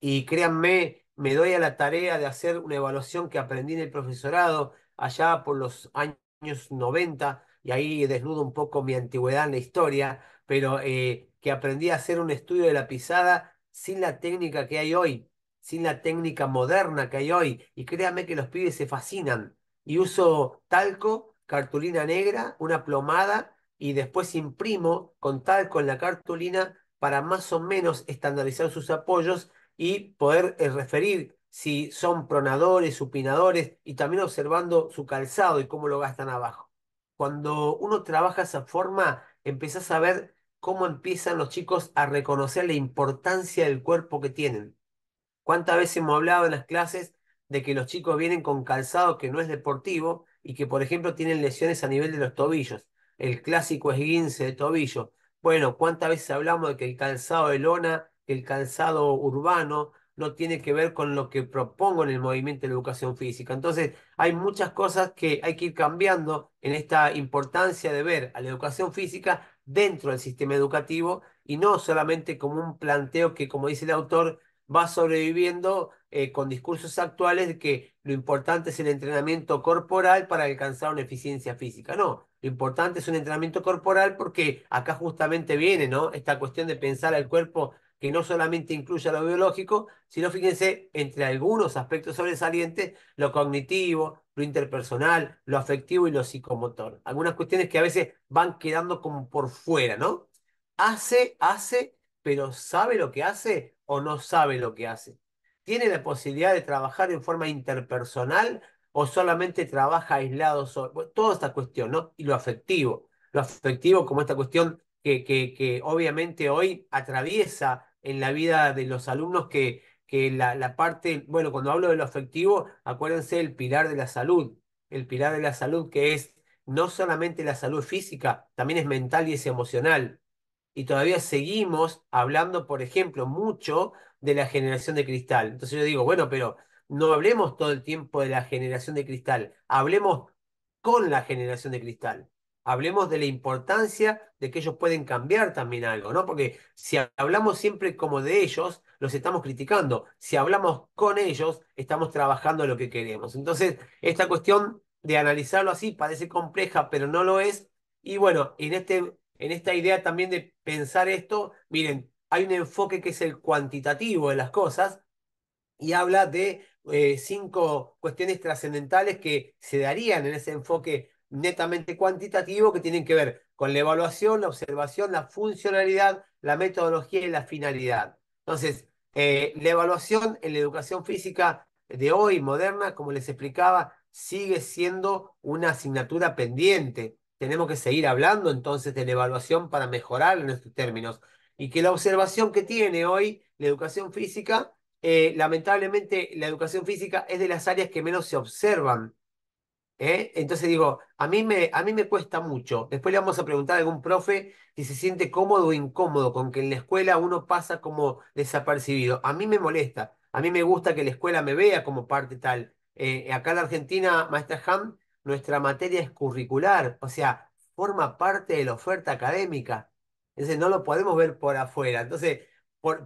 Y créanme, me doy a la tarea de hacer una evaluación que aprendí en el profesorado allá por los años 90, y ahí desnudo un poco mi antigüedad en la historia, pero eh, que aprendí a hacer un estudio de la pisada sin la técnica que hay hoy, sin la técnica moderna que hay hoy. Y créanme que los pibes se fascinan. Y uso talco, cartulina negra, una plomada y después imprimo con talco en la cartulina para más o menos estandarizar sus apoyos y poder eh, referir si son pronadores, supinadores y también observando su calzado y cómo lo gastan abajo. Cuando uno trabaja esa forma, empiezas a ver cómo empiezan los chicos a reconocer la importancia del cuerpo que tienen. ¿Cuántas veces hemos hablado en las clases de que los chicos vienen con calzado que no es deportivo y que, por ejemplo, tienen lesiones a nivel de los tobillos? El clásico esguince de tobillo. Bueno, ¿cuántas veces hablamos de que el calzado de lona el calzado urbano no tiene que ver con lo que propongo en el movimiento de la educación física. Entonces, hay muchas cosas que hay que ir cambiando en esta importancia de ver a la educación física dentro del sistema educativo y no solamente como un planteo que, como dice el autor, va sobreviviendo eh, con discursos actuales de que lo importante es el entrenamiento corporal para alcanzar una eficiencia física. No, lo importante es un entrenamiento corporal porque acá justamente viene ¿no? esta cuestión de pensar al cuerpo que no solamente incluya lo biológico, sino fíjense, entre algunos aspectos sobresalientes, lo cognitivo, lo interpersonal, lo afectivo y lo psicomotor. Algunas cuestiones que a veces van quedando como por fuera, ¿no? Hace, hace, pero sabe lo que hace o no sabe lo que hace. ¿Tiene la posibilidad de trabajar en forma interpersonal o solamente trabaja aislado? Sobre... Toda esta cuestión, ¿no? Y lo afectivo. Lo afectivo como esta cuestión que, que, que obviamente hoy atraviesa en la vida de los alumnos que, la, la parte, bueno, cuando hablo de lo afectivo, acuérdense el pilar de la salud, el pilar de la salud que es no solamente la salud física, también es mental y es emocional. Y todavía seguimos hablando, por ejemplo, mucho de la generación de cristal. Entonces yo digo, bueno, pero no hablemos todo el tiempo de la generación de cristal, hablemos con la generación de cristal hablemos de la importancia de que ellos pueden cambiar también algo, ¿no? Porque si hablamos siempre como de ellos, los estamos criticando. Si hablamos con ellos, estamos trabajando lo que queremos. Entonces, esta cuestión de analizarlo así parece compleja, pero no lo es. Y bueno, en, este, en esta idea también de pensar esto, miren, hay un enfoque que es el cuantitativo de las cosas y habla de eh, cinco cuestiones trascendentales que se darían en ese enfoque netamente cuantitativo que tienen que ver con la evaluación, la observación, la funcionalidad, la metodología y la finalidad. Entonces, eh, la evaluación en la educación física de hoy, moderna, como les explicaba, sigue siendo una asignatura pendiente. Tenemos que seguir hablando entonces de la evaluación para mejorar en nuestros términos. Y que la observación que tiene hoy la educación física, eh, lamentablemente la educación física es de las áreas que menos se observan ¿eh? Entonces digo, a mí, me, a mí me cuesta mucho. Después le vamos a preguntar a algún profe si se siente cómodo o incómodo con que en la escuela uno pasa como desapercibido. A mí me molesta, a mí me gusta que la escuela me vea como parte tal. Eh, acá en Argentina, maestra Ham, nuestra materia es curricular, o sea, forma parte de la oferta académica. Entonces no lo podemos ver por afuera. Entonces,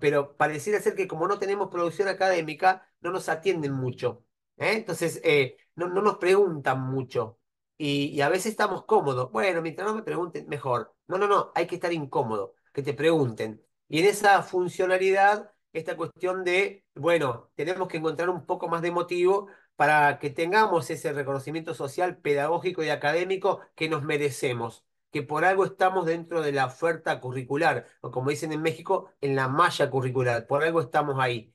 pero pareciera ser que como no tenemos producción académica, no nos atienden mucho. ¿eh? Entonces, eh, no, nos preguntan mucho. Y, y, a veces estamos cómodos. Bueno, mientras no me pregunten, mejor. No, no, no, hay que estar incómodo, que te pregunten. Y en esa funcionalidad, esta cuestión de, bueno, tenemos que encontrar un poco más de motivo para que tengamos ese reconocimiento social, pedagógico y académico que nos merecemos, que por algo estamos dentro de la oferta curricular, o como dicen en México, en la malla curricular, por algo estamos ahí.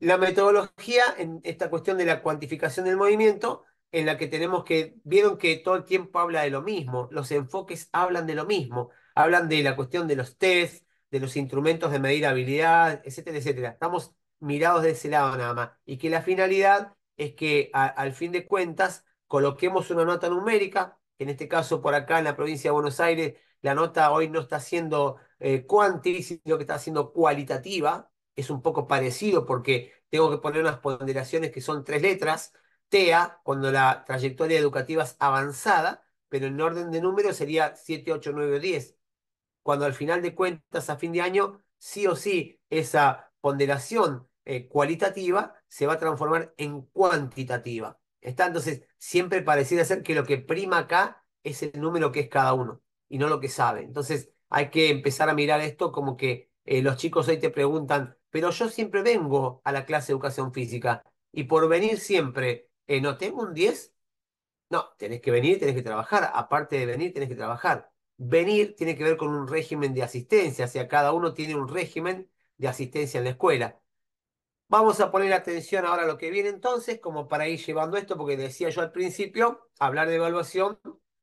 La metodología en esta cuestión de la cuantificación del movimiento, en la que tenemos que, vieron que todo el tiempo habla de lo mismo, los enfoques hablan de lo mismo, hablan de la cuestión de los tests, de los instrumentos de medir habilidad, etcétera, etcétera. Estamos mirados de ese lado nada más. Y que la finalidad es que al fin de cuentas coloquemos una nota numérica, en este caso por acá en la provincia de Buenos Aires, la nota hoy no está siendo eh, sino que está siendo cualitativa, es un poco parecido porque tengo que poner unas ponderaciones que son tres letras. TEA, cuando la trayectoria educativa es avanzada, pero en orden de número sería 7, 8, 9, 10. Cuando al final de cuentas, a fin de año, sí o sí, esa ponderación eh, cualitativa se va a transformar en cuantitativa. Está entonces siempre pareciera ser que lo que prima acá es el número que es cada uno y no lo que sabe. Entonces hay que empezar a mirar esto como que eh, los chicos hoy te preguntan pero yo siempre vengo a la clase de educación física y por venir siempre, eh, no tengo un 10, no, tenés que venir, tenés que trabajar, aparte de venir, tenés que trabajar. Venir tiene que ver con un régimen de asistencia, o sea, cada uno tiene un régimen de asistencia en la escuela. Vamos a poner atención ahora a lo que viene entonces, como para ir llevando esto, porque decía yo al principio, hablar de evaluación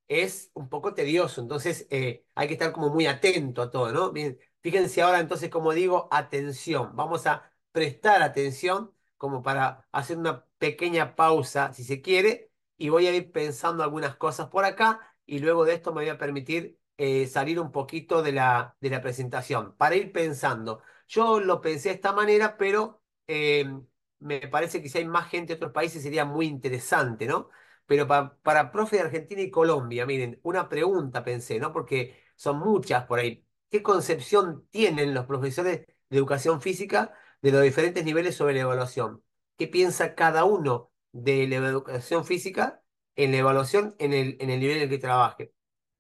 es un poco tedioso, entonces eh, hay que estar como muy atento a todo, ¿no? Bien, Fíjense ahora entonces, como digo, atención. Vamos a prestar atención como para hacer una pequeña pausa, si se quiere, y voy a ir pensando algunas cosas por acá y luego de esto me voy a permitir eh, salir un poquito de la, de la presentación para ir pensando. Yo lo pensé de esta manera, pero em, me parece que si hay más gente de otros países sería muy interesante, ¿no? Pero para, para profe de Argentina y Colombia, miren, una pregunta pensé, ¿no? Porque son muchas por ahí qué concepción tienen los profesores de educación física de los diferentes niveles sobre la evaluación. ¿Qué piensa cada uno de la educación física en la evaluación en el, en el nivel en el que trabaje?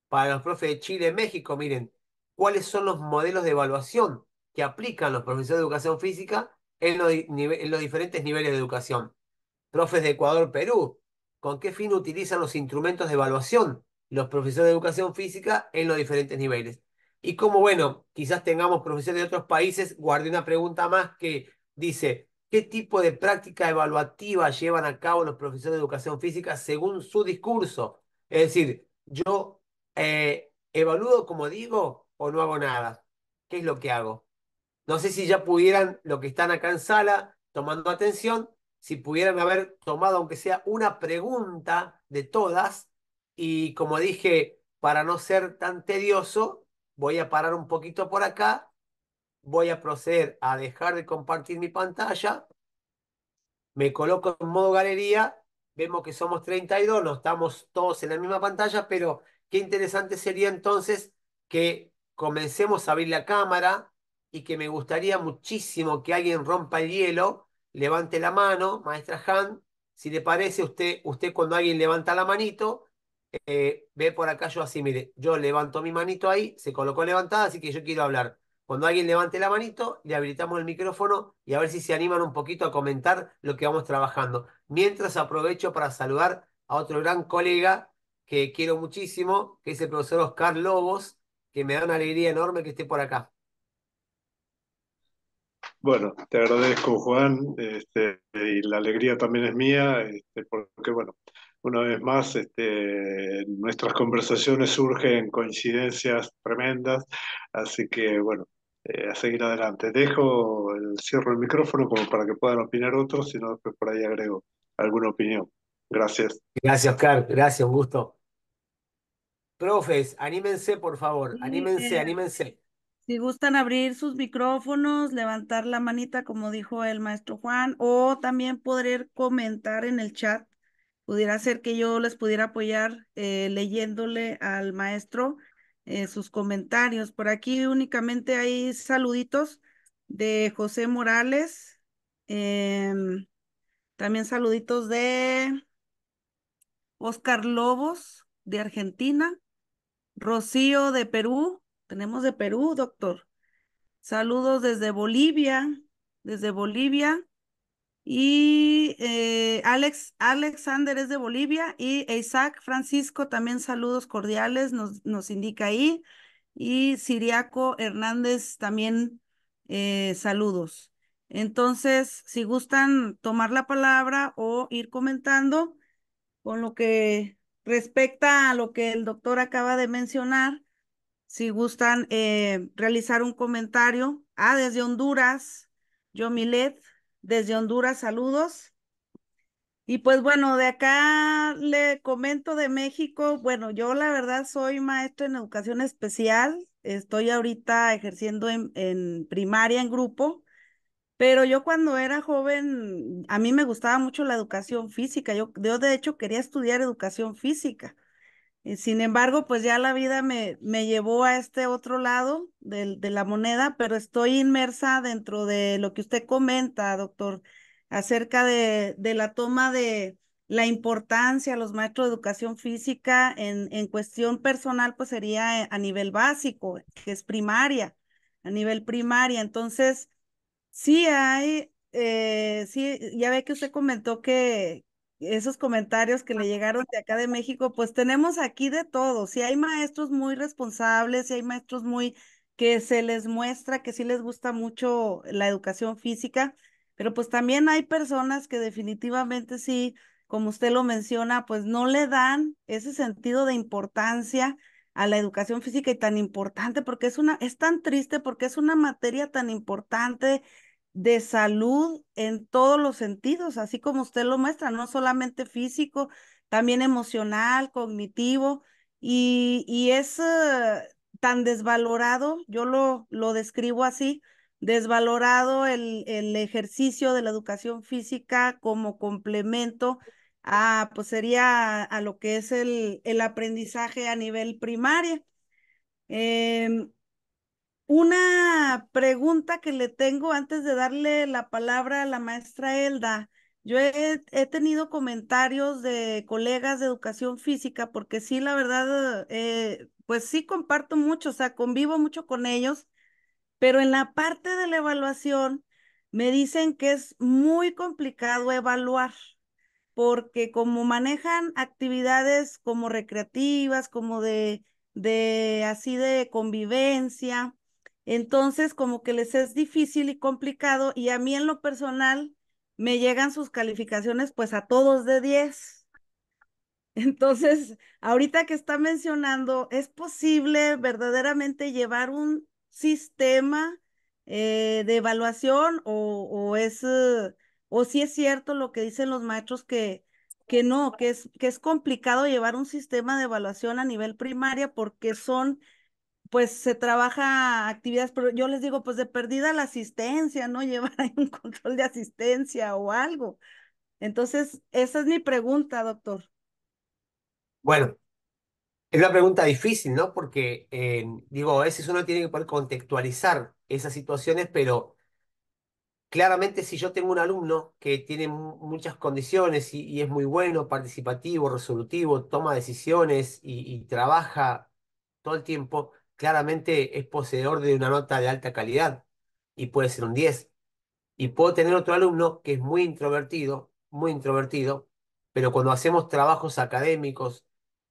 Para los profes de Chile, y México, miren, ¿cuáles son los modelos de evaluación que aplican los profesores de educación física en los, en los diferentes niveles de educación? Profes de Ecuador, Perú, ¿con qué fin utilizan los instrumentos de evaluación los profesores de educación física en los diferentes niveles? Y como, bueno, quizás tengamos profesores de otros países, guardé una pregunta más que dice, ¿qué tipo de práctica evaluativa llevan a cabo los profesores de educación física según su discurso? Es decir, yo eh, evalúo como digo o no hago nada. ¿Qué es lo que hago? No sé si ya pudieran, los que están acá en sala, tomando atención, si pudieran haber tomado, aunque sea una pregunta de todas, y como dije, para no ser tan tedioso, voy a parar un poquito por acá, voy a proceder a dejar de compartir mi pantalla, me coloco en modo galería, vemos que somos 32, no estamos todos en la misma pantalla, pero qué interesante sería entonces que comencemos a abrir la cámara y que me gustaría muchísimo que alguien rompa el hielo, levante la mano, maestra Han, si le parece usted, usted cuando alguien levanta la manito, eh, ve por acá yo así, mire, yo levanto mi manito ahí, se colocó levantada, así que yo quiero hablar. Cuando alguien levante la manito, le habilitamos el micrófono y a ver si se animan un poquito a comentar lo que vamos trabajando. Mientras aprovecho para saludar a otro gran colega que quiero muchísimo, que es el profesor Oscar Lobos, que me da una alegría enorme que esté por acá. Bueno, te agradezco, Juan, este, y la alegría también es mía, este, porque, bueno, una vez más, este, nuestras conversaciones surgen coincidencias tremendas, así que bueno, eh, a seguir adelante. Dejo, eh, cierro el micrófono para que puedan opinar otros, sino pues por ahí agrego alguna opinión. Gracias. Gracias, Oscar. Gracias, un gusto. Profes, anímense, por favor, anímense, anímense. Si gustan abrir sus micrófonos, levantar la manita, como dijo el maestro Juan, o también poder comentar en el chat pudiera ser que yo les pudiera apoyar eh, leyéndole al maestro eh, sus comentarios. Por aquí únicamente hay saluditos de José Morales, em, también saluditos de Oscar Lobos de Argentina, Rocío de Perú, tenemos de Perú, doctor. Saludos desde Bolivia, desde Bolivia. Y eh, Alex, Alexander es de Bolivia y Isaac Francisco, también saludos cordiales, nos, indica ahí. Y Siriaco Hernández también eh, saludos. Entonces, si gustan tomar la palabra o ir comentando con lo que respecta a lo que el doctor acaba de mencionar, si gustan eh, realizar un comentario. Ah, desde Honduras, yo Milet desde Honduras, saludos. Y pues bueno, de acá le comento de México. Bueno, yo la verdad soy maestro en educación especial. Estoy ahorita ejerciendo en, en primaria, en grupo. Pero yo cuando era joven, a mí me gustaba mucho la educación física. yo de hecho quería estudiar educación física. Eh, sin embargo, pues ya la vida me, me llevó a este otro lado de, de, la moneda, pero estoy inmersa dentro de lo que usted comenta, doctor, acerca de, la toma de la importancia a los maestros de educación física en, en cuestión personal, pues sería eh, a nivel básico, que es primaria, a nivel primaria. Entonces, sí hay, eh, sí, ya ve que usted comentó que, esos comentarios que le llegaron de acá de México, pues tenemos aquí de todo. Si hay maestros muy responsables, si hay maestros muy que se les muestra que sí les gusta mucho la educación física, pero pues también hay personas que definitivamente sí, como usted lo menciona, pues no le dan ese sentido de importancia a la educación física y tan importante porque es una es tan triste porque es una materia tan importante de salud en todos los sentidos, así como usted lo muestra, no solamente físico, también emocional, cognitivo, y, es eh, tan desvalorado, yo lo, lo describo así, desvalorado el, el ejercicio de la educación física como complemento a, pues sería a, lo que es el, el aprendizaje a nivel primaria. Em, una pregunta que le tengo antes de darle la palabra a la maestra Elda. Yo he, tenido comentarios de colegas de educación física porque sí, la verdad, eh, pues sí comparto mucho, o sea, convivo mucho con ellos, pero en la parte de la evaluación me dicen que es muy complicado evaluar porque como manejan actividades como recreativas, como de así de convivencia, entonces, como que les es difícil y complicado y a mí en lo personal me llegan sus calificaciones pues a todos de 10. [laughs] Entonces, ahorita que está mencionando, ¿es posible verdaderamente llevar un sistema eh, de evaluación o, es, eh, o si es cierto lo que dicen los maestros que, que no, que es, que es complicado llevar un sistema de evaluación a nivel primaria porque son pues se trabaja actividades, pero yo les digo, pues de perdida la asistencia, ¿no? [laughs] Llevar ahí un control de asistencia o algo. Entonces, esa es mi pregunta, doctor. Bueno, es una pregunta difícil, ¿no? Porque, eh, digo, a veces uno tiene que poder contextualizar esas situaciones, pero claramente si yo tengo un alumno que tiene muchas condiciones y, es muy bueno, participativo, resolutivo, toma decisiones y, y trabaja todo el tiempo, claramente es poseedor de una nota de alta calidad y puede ser un 10. Y puedo tener otro alumno que es muy introvertido, muy introvertido, pero cuando hacemos trabajos académicos,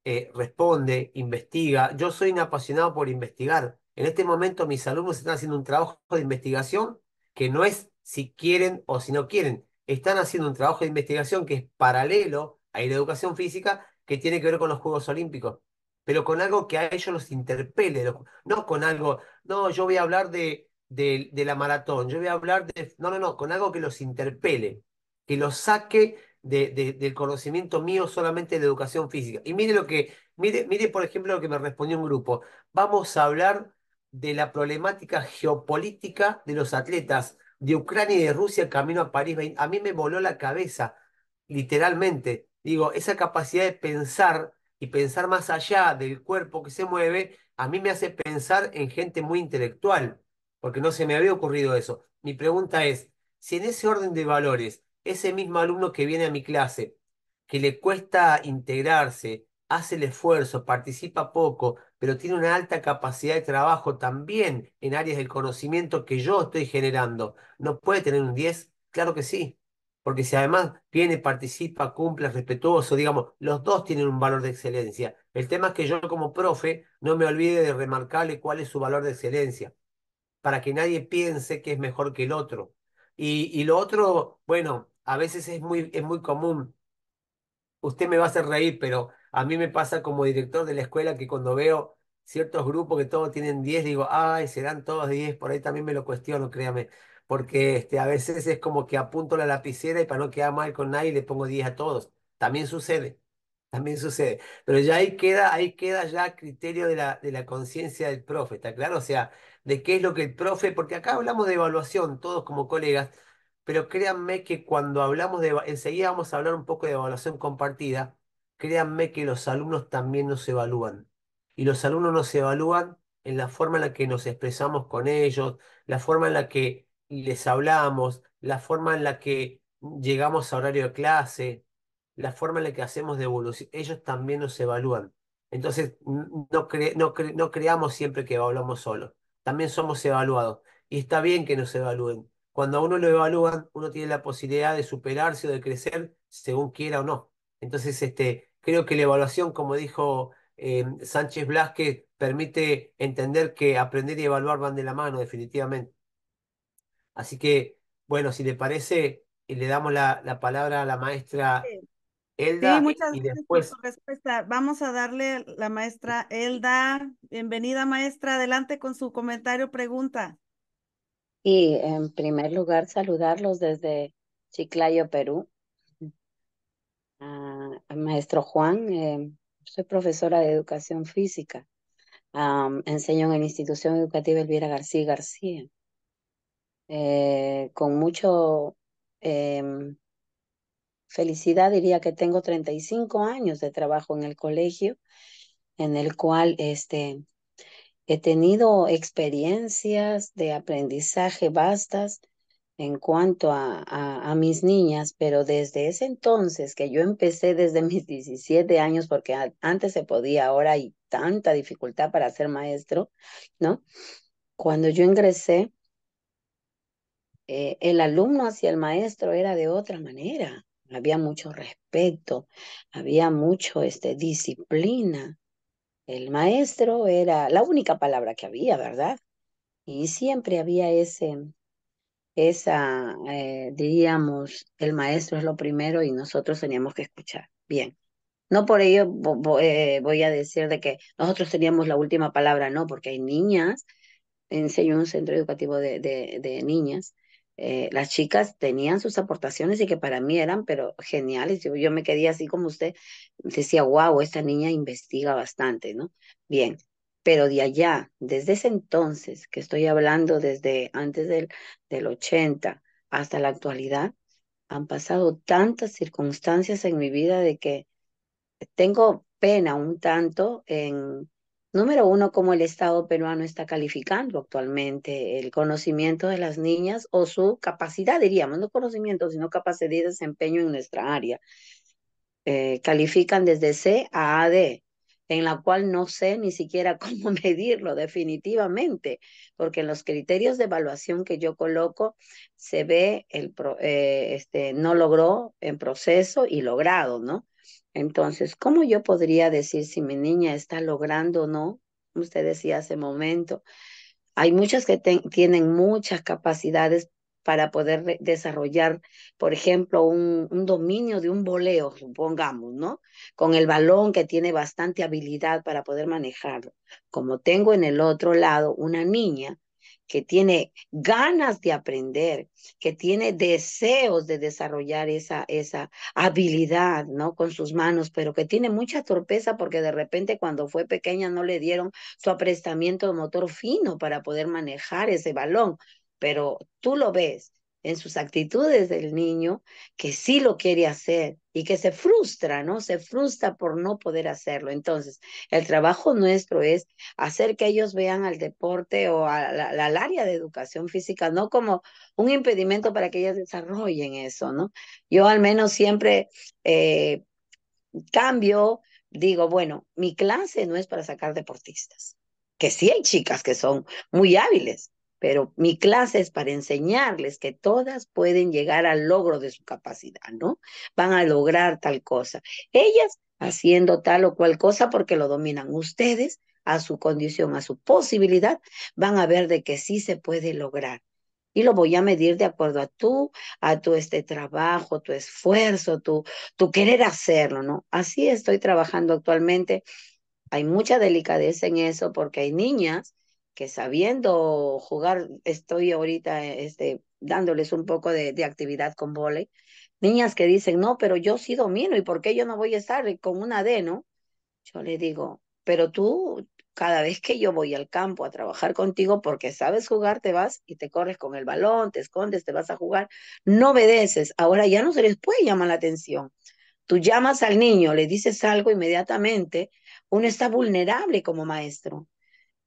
eh, responde, investiga. Yo soy un apasionado por investigar. En este momento mis alumnos están haciendo un trabajo de investigación que no es si quieren o si no quieren. Están haciendo un trabajo de investigación que es paralelo a la educación física que tiene que ver con los Juegos Olímpicos pero con algo que a ellos los interpele, no con algo, no, yo voy a hablar de, de, la maratón, yo voy a hablar de, no, no, no, con algo que los interpele, que los saque de, del conocimiento mío solamente de educación física. Y mire lo que, mire, mire por ejemplo lo que me respondió un grupo. Vamos a hablar de la problemática geopolítica de los atletas de Ucrania y de Rusia camino a París. A mí me voló la cabeza, literalmente. Digo, esa capacidad de pensar y pensar más allá del cuerpo que se mueve, a mí me hace pensar en gente muy intelectual, porque no se me había ocurrido eso. Mi pregunta es, si en ese orden de valores, ese mismo alumno que viene a mi clase, que le cuesta integrarse, hace el esfuerzo, participa poco, pero tiene una alta capacidad de trabajo también en áreas del conocimiento que yo estoy generando, ¿no puede tener un 10? Claro que sí porque si además viene, participa, cumple, es respetuoso, digamos, los dos tienen un valor de excelencia. El tema es que yo como profe no me olvide de remarcarle cuál es su valor de excelencia, para que nadie piense que es mejor que el otro. Y, lo otro, bueno, a veces es muy, es muy común. Usted me va a hacer reír, pero a mí me pasa como director de la escuela que cuando veo ciertos grupos que todos tienen 10, digo, ay, serán todos 10, por ahí también me lo cuestiono, créame porque este, a veces es como que apunto la lapicera y para no quedar mal con nadie le pongo 10 a todos. También sucede, [laughs] también sucede. Pero ya ahí queda, ahí queda ya criterio de la, de la conciencia del profe, ¿está claro? O sea, de qué es lo que el profe, porque acá hablamos de evaluación, todos como colegas, pero créanme que cuando hablamos de, enseguida vamos a hablar un poco de evaluación compartida, créanme que los alumnos también nos evalúan. Y los alumnos nos evalúan en la forma en la que nos expresamos con ellos, la forma en la que les hablamos, la forma en la que llegamos a horario de clase, la forma en la que hacemos de ellos también nos evalúan. Entonces, no, no, creamos siempre que evaluamos solo también somos evaluados. Y está bien que nos evalúen. Cuando a uno lo evalúan, uno tiene la posibilidad de superarse o de crecer según quiera o no. Entonces, este, creo que la evaluación, como dijo eh, Sánchez Blasquez, permite entender que aprender y evaluar van de la mano, definitivamente. Así que, bueno, si le parece, eh, le damos la, palabra a la maestra Elda. Sí, muchas gracias por su respuesta. Vamos a darle la maestra Elda. Bienvenida, maestra. Adelante con su comentario, pregunta. Y en primer lugar, saludarlos desde Chiclayo, Perú. Ah, maestro Juan, eh, soy profesora de educación física. Ah, enseño en la institución educativa Elvira García García. Eh, con mucho em, felicidad diría que tengo 35 años de trabajo en el colegio, en el cual este, he tenido experiencias de aprendizaje vastas en cuanto a, a, mis niñas, pero desde ese entonces que yo empecé desde [laughs] mis 17 años, porque antes se podía, ahora hay tanta dificultad para ser maestro, ¿no? Cuando yo ingresé, eh, el alumno hacia el maestro era de otra manera. Había mucho respeto, había mucho este, disciplina. El maestro era la única palabra que había, ¿verdad? Y siempre había ese, esa, eh, diríamos, el maestro es lo primero y nosotros teníamos que escuchar. Bien, no por ello eh, voy a decir de que nosotros teníamos la última palabra, no, porque hay niñas, enseño un centro educativo de, de niñas, eh, las chicas tenían sus aportaciones y que para mí eran, pero geniales. Yo, yo me quedé así como usted, decía, wow, esta niña investiga bastante, ¿no? Bien, pero de allá, desde ese entonces, que estoy hablando desde antes del, del 80 hasta la actualidad, han pasado tantas circunstancias en mi vida de que tengo pena un tanto en, Número uno, cómo el Estado peruano está calificando actualmente el conocimiento de las niñas o su capacidad, diríamos, no conocimiento, sino capacidad de desempeño en nuestra área. Eh, califican desde C a AD, en la cual no sé ni siquiera [laughs] cómo medirlo definitivamente, porque en los criterios de evaluación que yo coloco se ve el eh, este, no logró en proceso y logrado, ¿no? Entonces, ¿cómo yo podría decir si mi niña está logrando o no? Usted decía hace momento, hay muchas que tienen muchas capacidades para poder desarrollar, por ejemplo, un, un, dominio de un voleo, supongamos, ¿no? Con el balón que tiene bastante habilidad para poder manejarlo. Como tengo en el otro lado una niña que tiene ganas de aprender, que tiene deseos de desarrollar esa, esa habilidad, ¿no? Con sus manos, pero que tiene mucha torpeza porque de repente cuando fue pequeña no le dieron su aprestamiento de motor fino para poder manejar ese balón, pero tú lo ves en sus actitudes del niño que sí lo quiere hacer y que se frustra, ¿no? Se frustra por no poder hacerlo. Entonces, el trabajo nuestro es hacer que ellos vean al deporte o al área de educación física, no como un impedimento para que ellos desarrollen eso, ¿no? Yo al menos siempre eh, cambio, digo, bueno, mi clase no es para sacar deportistas, que sí hay chicas que son muy hábiles, pero mi clase es para enseñarles que todas pueden llegar al logro de su capacidad, ¿no? Van a lograr tal cosa. Ellas haciendo tal o cual cosa porque lo dominan ustedes a su condición, a su posibilidad, van a ver de que sí se puede lograr. Y lo voy a medir de acuerdo a tú, a tu este trabajo, tu esfuerzo, tu, tu querer hacerlo, ¿no? Así estoy trabajando actualmente. Hay mucha delicadeza en eso porque hay niñas que sabiendo jugar, estoy ahorita eh, este, dándoles un poco de, actividad con volei. Niñas que dicen, no, pero yo sí domino, ¿y por qué yo no voy a estar con un adeno? Yo le digo, pero tú, cada vez que yo voy al campo a trabajar contigo porque sabes jugar, te vas y te corres con el balón, te escondes, te vas a jugar, no obedeces. Ahora ya no se les puede llamar la atención. Tú llamas al niño, le dices algo inmediatamente, uno está vulnerable como maestro.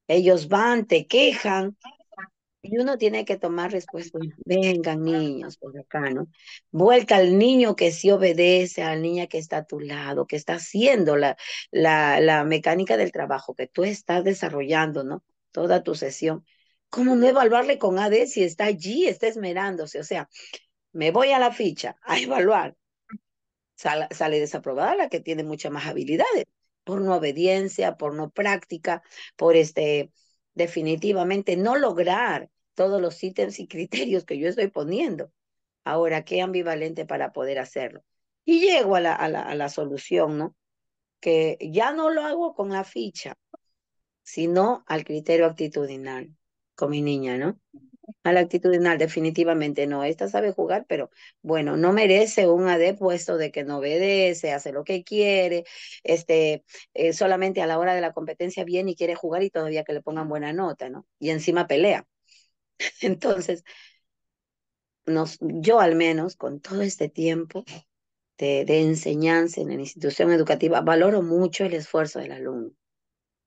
Ellos van, te quejan, y uno tiene que tomar respuesta. Vengan niños por acá, ¿no? Vuelta al niño que sí obedece, a la niña que está a tu lado, que está haciendo la, la, la mecánica del trabajo que tú estás desarrollando, ¿no? Toda tu sesión. ¿Cómo no evaluarle con AD si está allí, está esmerándose? O sea, me voy a la ficha a evaluar. sale desaprobada la que tiene muchas más habilidades por no obediencia, por no práctica, por este, definitivamente no lograr todos los ítems y criterios que yo estoy poniendo. Ahora, qué ambivalente para poder hacerlo. Y llego a la, a la, a la solución, ¿no? Que ya no lo hago con la ficha, sino al criterio actitudinal, con mi niña, ¿no? A la actitudinal, definitivamente no. Esta sabe jugar, pero bueno, no merece un AD puesto de que no obedece, hace lo que quiere, este, eh, solamente a la hora de la competencia viene y quiere jugar y todavía que le pongan buena nota, ¿no? Y encima pelea. [laughs] Entonces, nos, yo al menos, con todo este tiempo de, de enseñanza en la institución educativa, valoro mucho el esfuerzo del alumno.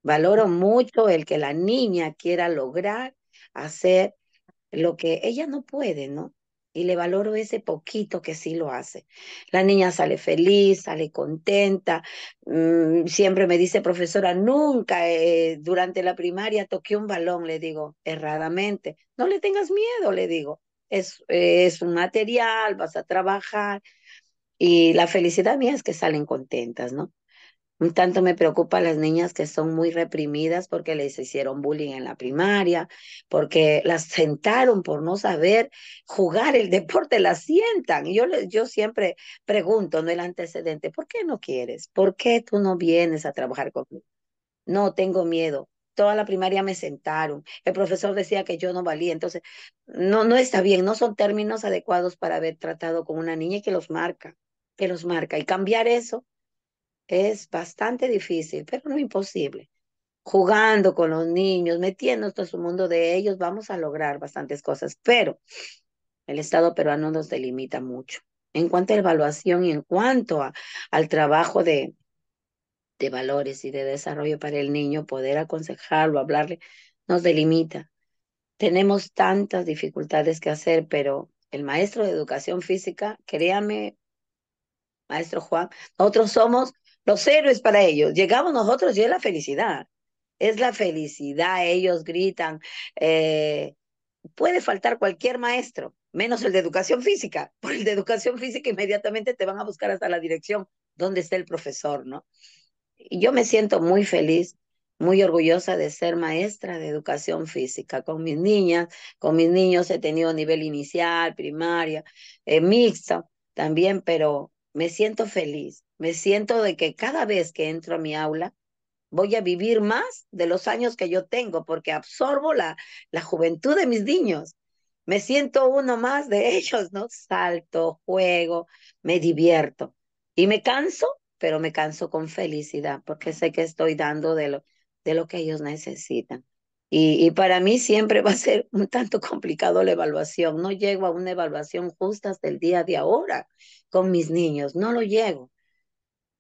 Valoro mucho el que la niña quiera lograr hacer lo que ella no puede, ¿no? Y le valoro ese poquito que sí lo hace. La niña sale feliz, sale contenta. Mm, siempre me dice, profesora, nunca eh, durante la primaria toqué un balón, le digo, erradamente. No le tengas miedo, le digo. Es, eh, es un material, vas a trabajar. Y la felicidad mía es que salen contentas, ¿no? Un tanto me preocupan las niñas que son muy reprimidas porque les hicieron bullying en la primaria, porque las sentaron por no saber jugar el [laughs] deporte, las sientan. Y yo, yo siempre pregunto, no el antecedente, ¿por qué no quieres? ¿Por qué tú no vienes a trabajar conmigo? No, tengo miedo. Toda la primaria me sentaron. El profesor decía que yo no valía. Entonces, no, no está bien. No son términos adecuados para haber tratado con una niña y que los marca, que los marca. Y cambiar eso es bastante difícil, pero no imposible. Jugando con los niños, metiéndonos en su mundo de ellos, vamos a lograr bastantes cosas, pero el Estado peruano nos delimita mucho en cuanto a evaluación y en cuanto a, al trabajo de, de valores y de desarrollo para el niño, poder aconsejarlo, hablarle, nos delimita. Tenemos tantas dificultades que hacer, pero el maestro de educación física, créame, maestro Juan, nosotros somos los héroes para ellos. Llegamos nosotros y es la felicidad. Es la felicidad, ellos gritan. Eh, puede faltar cualquier maestro, menos el de educación física. [laughs] Por el de educación física inmediatamente te van a buscar hasta la dirección donde está el profesor, ¿no? Y yo me siento muy feliz, muy orgullosa de ser maestra de educación física. Con mis niñas, con mis niños he tenido nivel inicial, primaria, eh, mixta también, pero me siento feliz me siento de que cada vez que entro a mi aula voy a vivir más de los años que yo tengo porque absorbo la, la juventud de mis niños. Me siento uno más de [laughs] ellos, ¿no? Salto, juego, me divierto. Y me canso, pero me canso con felicidad porque sé que estoy dando de lo, de lo que ellos necesitan. Y, y, para mí siempre va a ser un tanto complicado la evaluación. No llego a una evaluación justa hasta el día de ahora con mis niños, no lo llego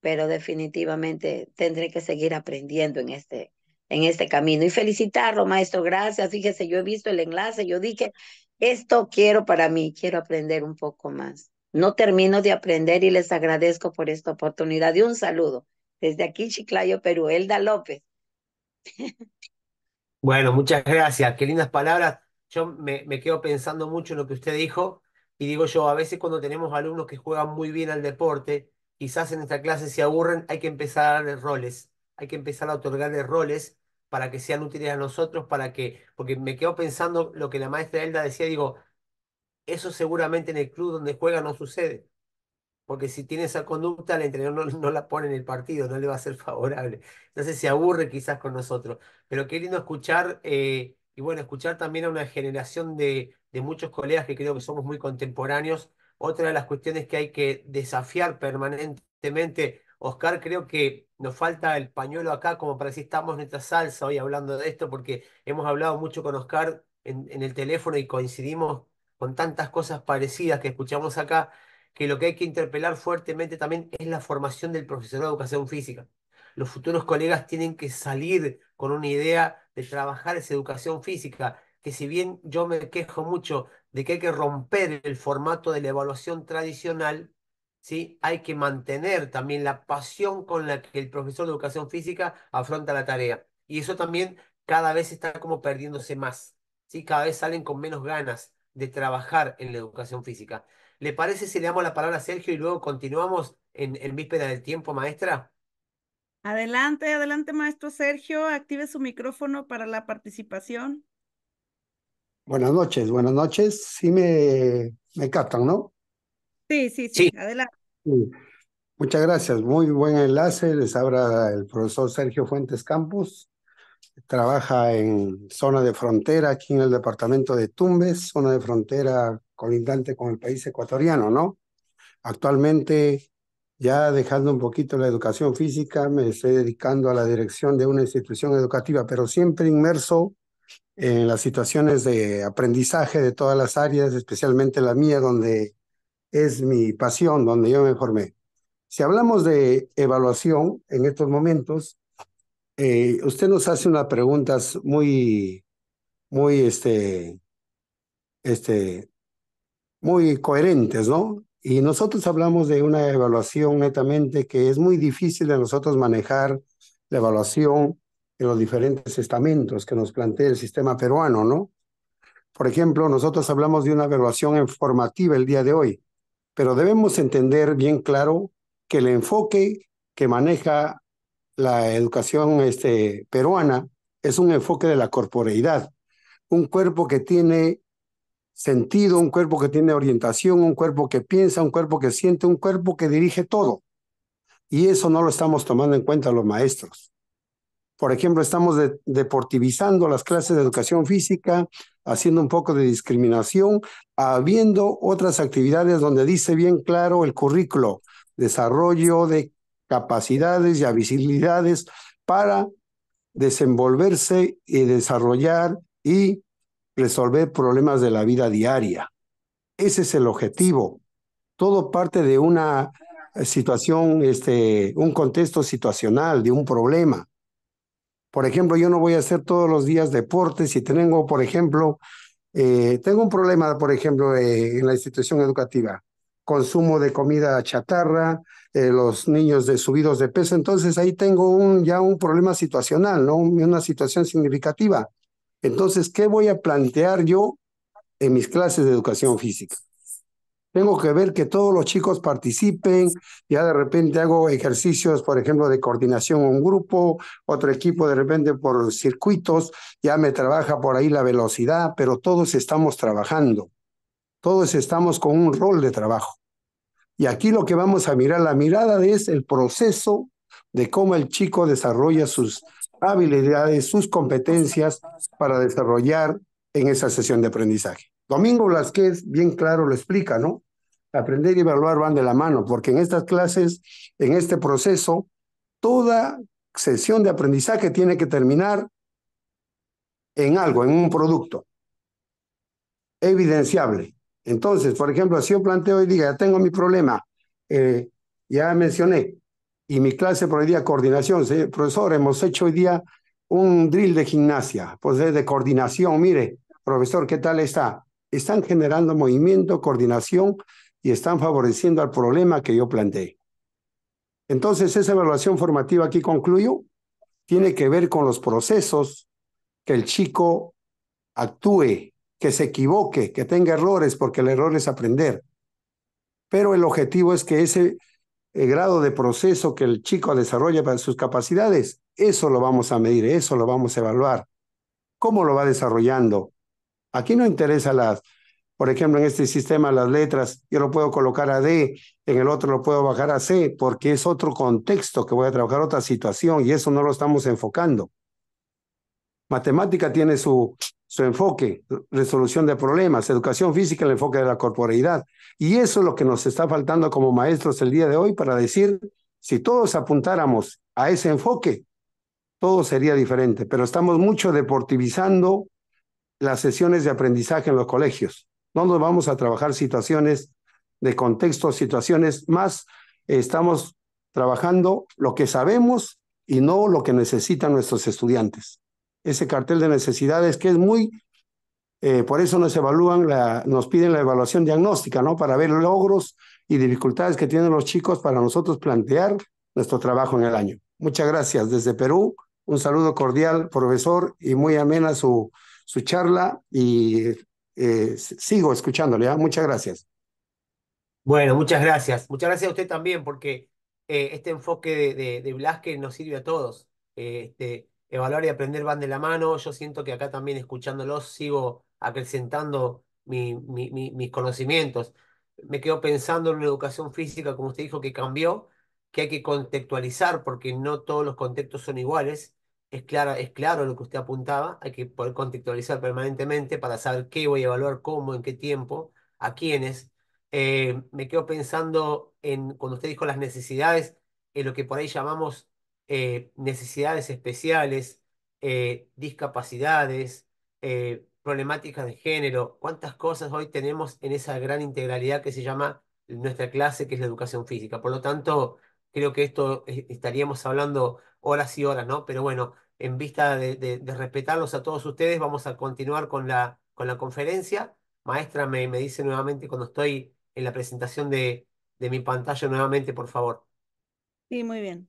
pero definitivamente tendré que seguir aprendiendo en este, en este camino. Y felicitarlo, maestro, gracias. Fíjese, yo he visto el enlace, yo dije, esto quiero para mí, quiero aprender un poco más. No termino de aprender y les agradezco por esta oportunidad. Y un saludo desde aquí, Chiclayo, Perú, Elda López. Bueno, muchas gracias. Qué lindas palabras. Yo me, me quedo pensando mucho en lo que usted dijo y digo yo, a veces cuando tenemos alumnos que juegan muy bien al deporte, quizás en esta clase se aburren, hay que empezar a darles roles, hay que empezar a otorgarles roles para que sean útiles a nosotros, para que, porque me quedo pensando lo que la maestra Elda decía, digo, eso seguramente en el club donde juega no sucede, porque si tiene esa conducta, el entrenador no, la pone en el partido, no le va a ser [laughs] favorable. Entonces se aburre quizás con nosotros, pero qué lindo escuchar, eh, y bueno, escuchar también a una generación de muchos colegas que creo que somos muy contemporáneos otra de las cuestiones que hay que desafiar permanentemente, Oscar, creo que nos falta el pañuelo acá como para decir estamos nuestra salsa hoy hablando de esto, porque hemos hablado mucho con Oscar en, en el teléfono y coincidimos con tantas cosas parecidas que escuchamos acá, que lo que hay que interpelar fuertemente también es la formación del profesor de educación física. Los futuros colegas tienen que salir con una idea de trabajar esa educación física, que si bien yo me quejo mucho de que hay que romper el formato de la evaluación tradicional, ¿sí? hay que mantener también la pasión con la que el profesor de educación física afronta la tarea. Y eso también cada vez está como perdiéndose más, ¿sí? cada vez salen con menos ganas de trabajar en la educación física. ¿Le parece si le damos la palabra a Sergio y luego continuamos en, el víspera del tiempo, maestra? Adelante, adelante, maestro Sergio, active su micrófono para la participación. Buenas noches, buenas noches. Sí me, me captan, ¿no? Sí, sí, sí, adelante. Muchas gracias, muy buen enlace. Les habla el profesor Sergio Fuentes Campos. Trabaja en zona de frontera aquí en el departamento de Tumbes, zona de frontera colindante con el país ecuatoriano, ¿no? Actualmente, ya dejando un poquito la educación física, me estoy dedicando a la dirección de una institución educativa, pero siempre inmerso en las situaciones de aprendizaje de todas las áreas, especialmente la mía, donde es mi pasión, donde yo me formé. Si hablamos de evaluación en estos momentos, eh, usted nos hace unas preguntas muy, muy, este, este, muy coherentes, ¿no? Y nosotros hablamos de una evaluación netamente que es muy difícil de nosotros manejar la evaluación en los diferentes estamentos que nos plantea el sistema peruano, ¿no? Por ejemplo, nosotros hablamos de una evaluación informativa el día de hoy, pero debemos entender bien claro que el enfoque que maneja la educación este, peruana es un enfoque de la corporeidad, un cuerpo que tiene sentido, un cuerpo que tiene orientación, un cuerpo que piensa, un cuerpo que siente, un cuerpo que dirige todo. Y eso no lo estamos tomando en cuenta los maestros. Por ejemplo, estamos deportivizando las clases de educación física, haciendo un poco de discriminación, habiendo otras actividades donde dice bien claro el currículo, desarrollo de capacidades y habilidades para desenvolverse y desarrollar y resolver problemas de la vida diaria. Ese es el objetivo. Todo parte de una situación, este, un contexto situacional, de un problema. Por ejemplo, yo no voy a hacer todos los días deportes si tengo, por ejemplo, eh, tengo un problema, por ejemplo, eh, en la institución educativa, consumo de comida chatarra, eh, los niños de subidos de peso, entonces ahí tengo un, ya un problema situacional, ¿no? una situación significativa. Entonces, ¿qué voy a plantear yo en mis clases de educación física? tengo que ver que todos los chicos participen, ya de repente hago ejercicios, por ejemplo, de coordinación un grupo, otro equipo de repente por circuitos, ya me trabaja por ahí la velocidad, pero todos estamos trabajando, todos estamos con un rol de trabajo. Y aquí lo que vamos a mirar, la mirada es el proceso de cómo el chico desarrolla sus habilidades, sus competencias para desarrollar en esa sesión de aprendizaje. Domingo Blasquez bien claro lo explica, ¿no? Aprender y evaluar van de la mano, porque en estas clases, en este proceso, toda sesión de aprendizaje tiene que terminar en algo, en un producto evidenciable. Entonces, por ejemplo, si yo planteo y digo, ya tengo mi problema, eh, ya mencioné, y mi clase por hoy día coordinación, profesor, hemos hecho hoy día un drill de gimnasia, pues de coordinación, mire, profesor, ¿qué tal está? están generando movimiento, coordinación y están favoreciendo al problema que yo planteé. Entonces, esa evaluación formativa, aquí concluyo, tiene que ver con los procesos que el chico actúe, que se equivoque, que tenga errores, porque el error es aprender. Pero el objetivo es que ese eh, grado de proceso que el chico desarrolla para sus capacidades, eso lo vamos a medir, eso lo vamos a evaluar. ¿Cómo lo va desarrollando? Aquí no interesa las, por ejemplo, en este sistema las letras, yo lo puedo colocar a D, en el otro lo puedo bajar a C, porque es otro contexto que voy a trabajar, otra situación, y eso no lo estamos enfocando. Matemática tiene su, su enfoque, resolución de problemas, educación física, el enfoque de la corporeidad. Y eso es lo que nos está faltando como maestros el día de hoy para decir, si todos apuntáramos a ese enfoque, todo sería diferente, pero estamos mucho deportivizando las sesiones de aprendizaje en los colegios, donde vamos a trabajar situaciones de contexto, situaciones más. Estamos trabajando lo que sabemos y no lo que necesitan nuestros estudiantes. Ese cartel de necesidades que es muy, eh, por eso nos evalúan, la, nos piden la evaluación diagnóstica, ¿no? Para ver logros y dificultades que tienen los chicos para nosotros plantear nuestro trabajo en el año. Muchas gracias desde Perú. Un saludo cordial, profesor, y muy amena su, su charla y eh, sigo escuchándole. ¿ah? Muchas gracias. Bueno, muchas gracias. Muchas gracias a usted también, porque eh, este enfoque de, Blasque nos sirve a todos. Eh, este, evaluar y aprender van de la mano. Yo siento que acá también escuchándolos sigo acrecentando mi, mis conocimientos. Me quedo pensando en una educación física, como usted dijo, que cambió, que hay que contextualizar porque no todos los contextos son iguales es claro, es claro lo que usted apuntaba, hay que poder contextualizar permanentemente para saber qué voy a evaluar, cómo, en qué tiempo, a quiénes. Eh, me quedo pensando en, cuando usted dijo las necesidades, en lo que por ahí llamamos eh, necesidades especiales, eh, discapacidades, problemáticas de género, cuántas cosas hoy tenemos en esa gran integralidad que se llama nuestra clase, que es la educación física. Por lo tanto, creo que esto estaríamos hablando horas y horas, ¿no? Pero bueno, en vista de, respetarlos a todos ustedes, vamos a continuar con la, con la conferencia. Maestra, me, dice nuevamente cuando estoy en la presentación de, mi pantalla nuevamente, por favor. Sí, muy bien.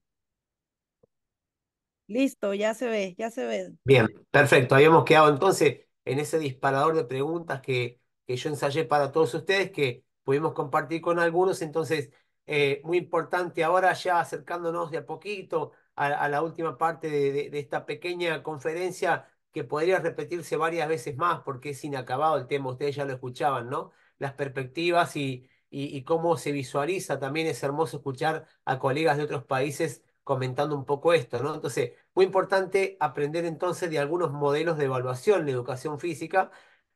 Listo, ya se ve, ya se ve. Bien, perfecto. Habíamos quedado entonces en ese disparador de preguntas que, que yo ensayé para todos ustedes, que pudimos compartir con algunos. Entonces, eh, muy importante ahora ya acercándonos de a poquito a, la última parte de, esta pequeña conferencia que podría repetirse varias veces más porque es inacabado el tema, ustedes ya lo escuchaban, ¿no? Las perspectivas y, cómo se visualiza, también es hermoso escuchar a colegas de otros países comentando un poco esto, ¿no? Entonces, muy importante aprender entonces de algunos modelos de evaluación en educación física,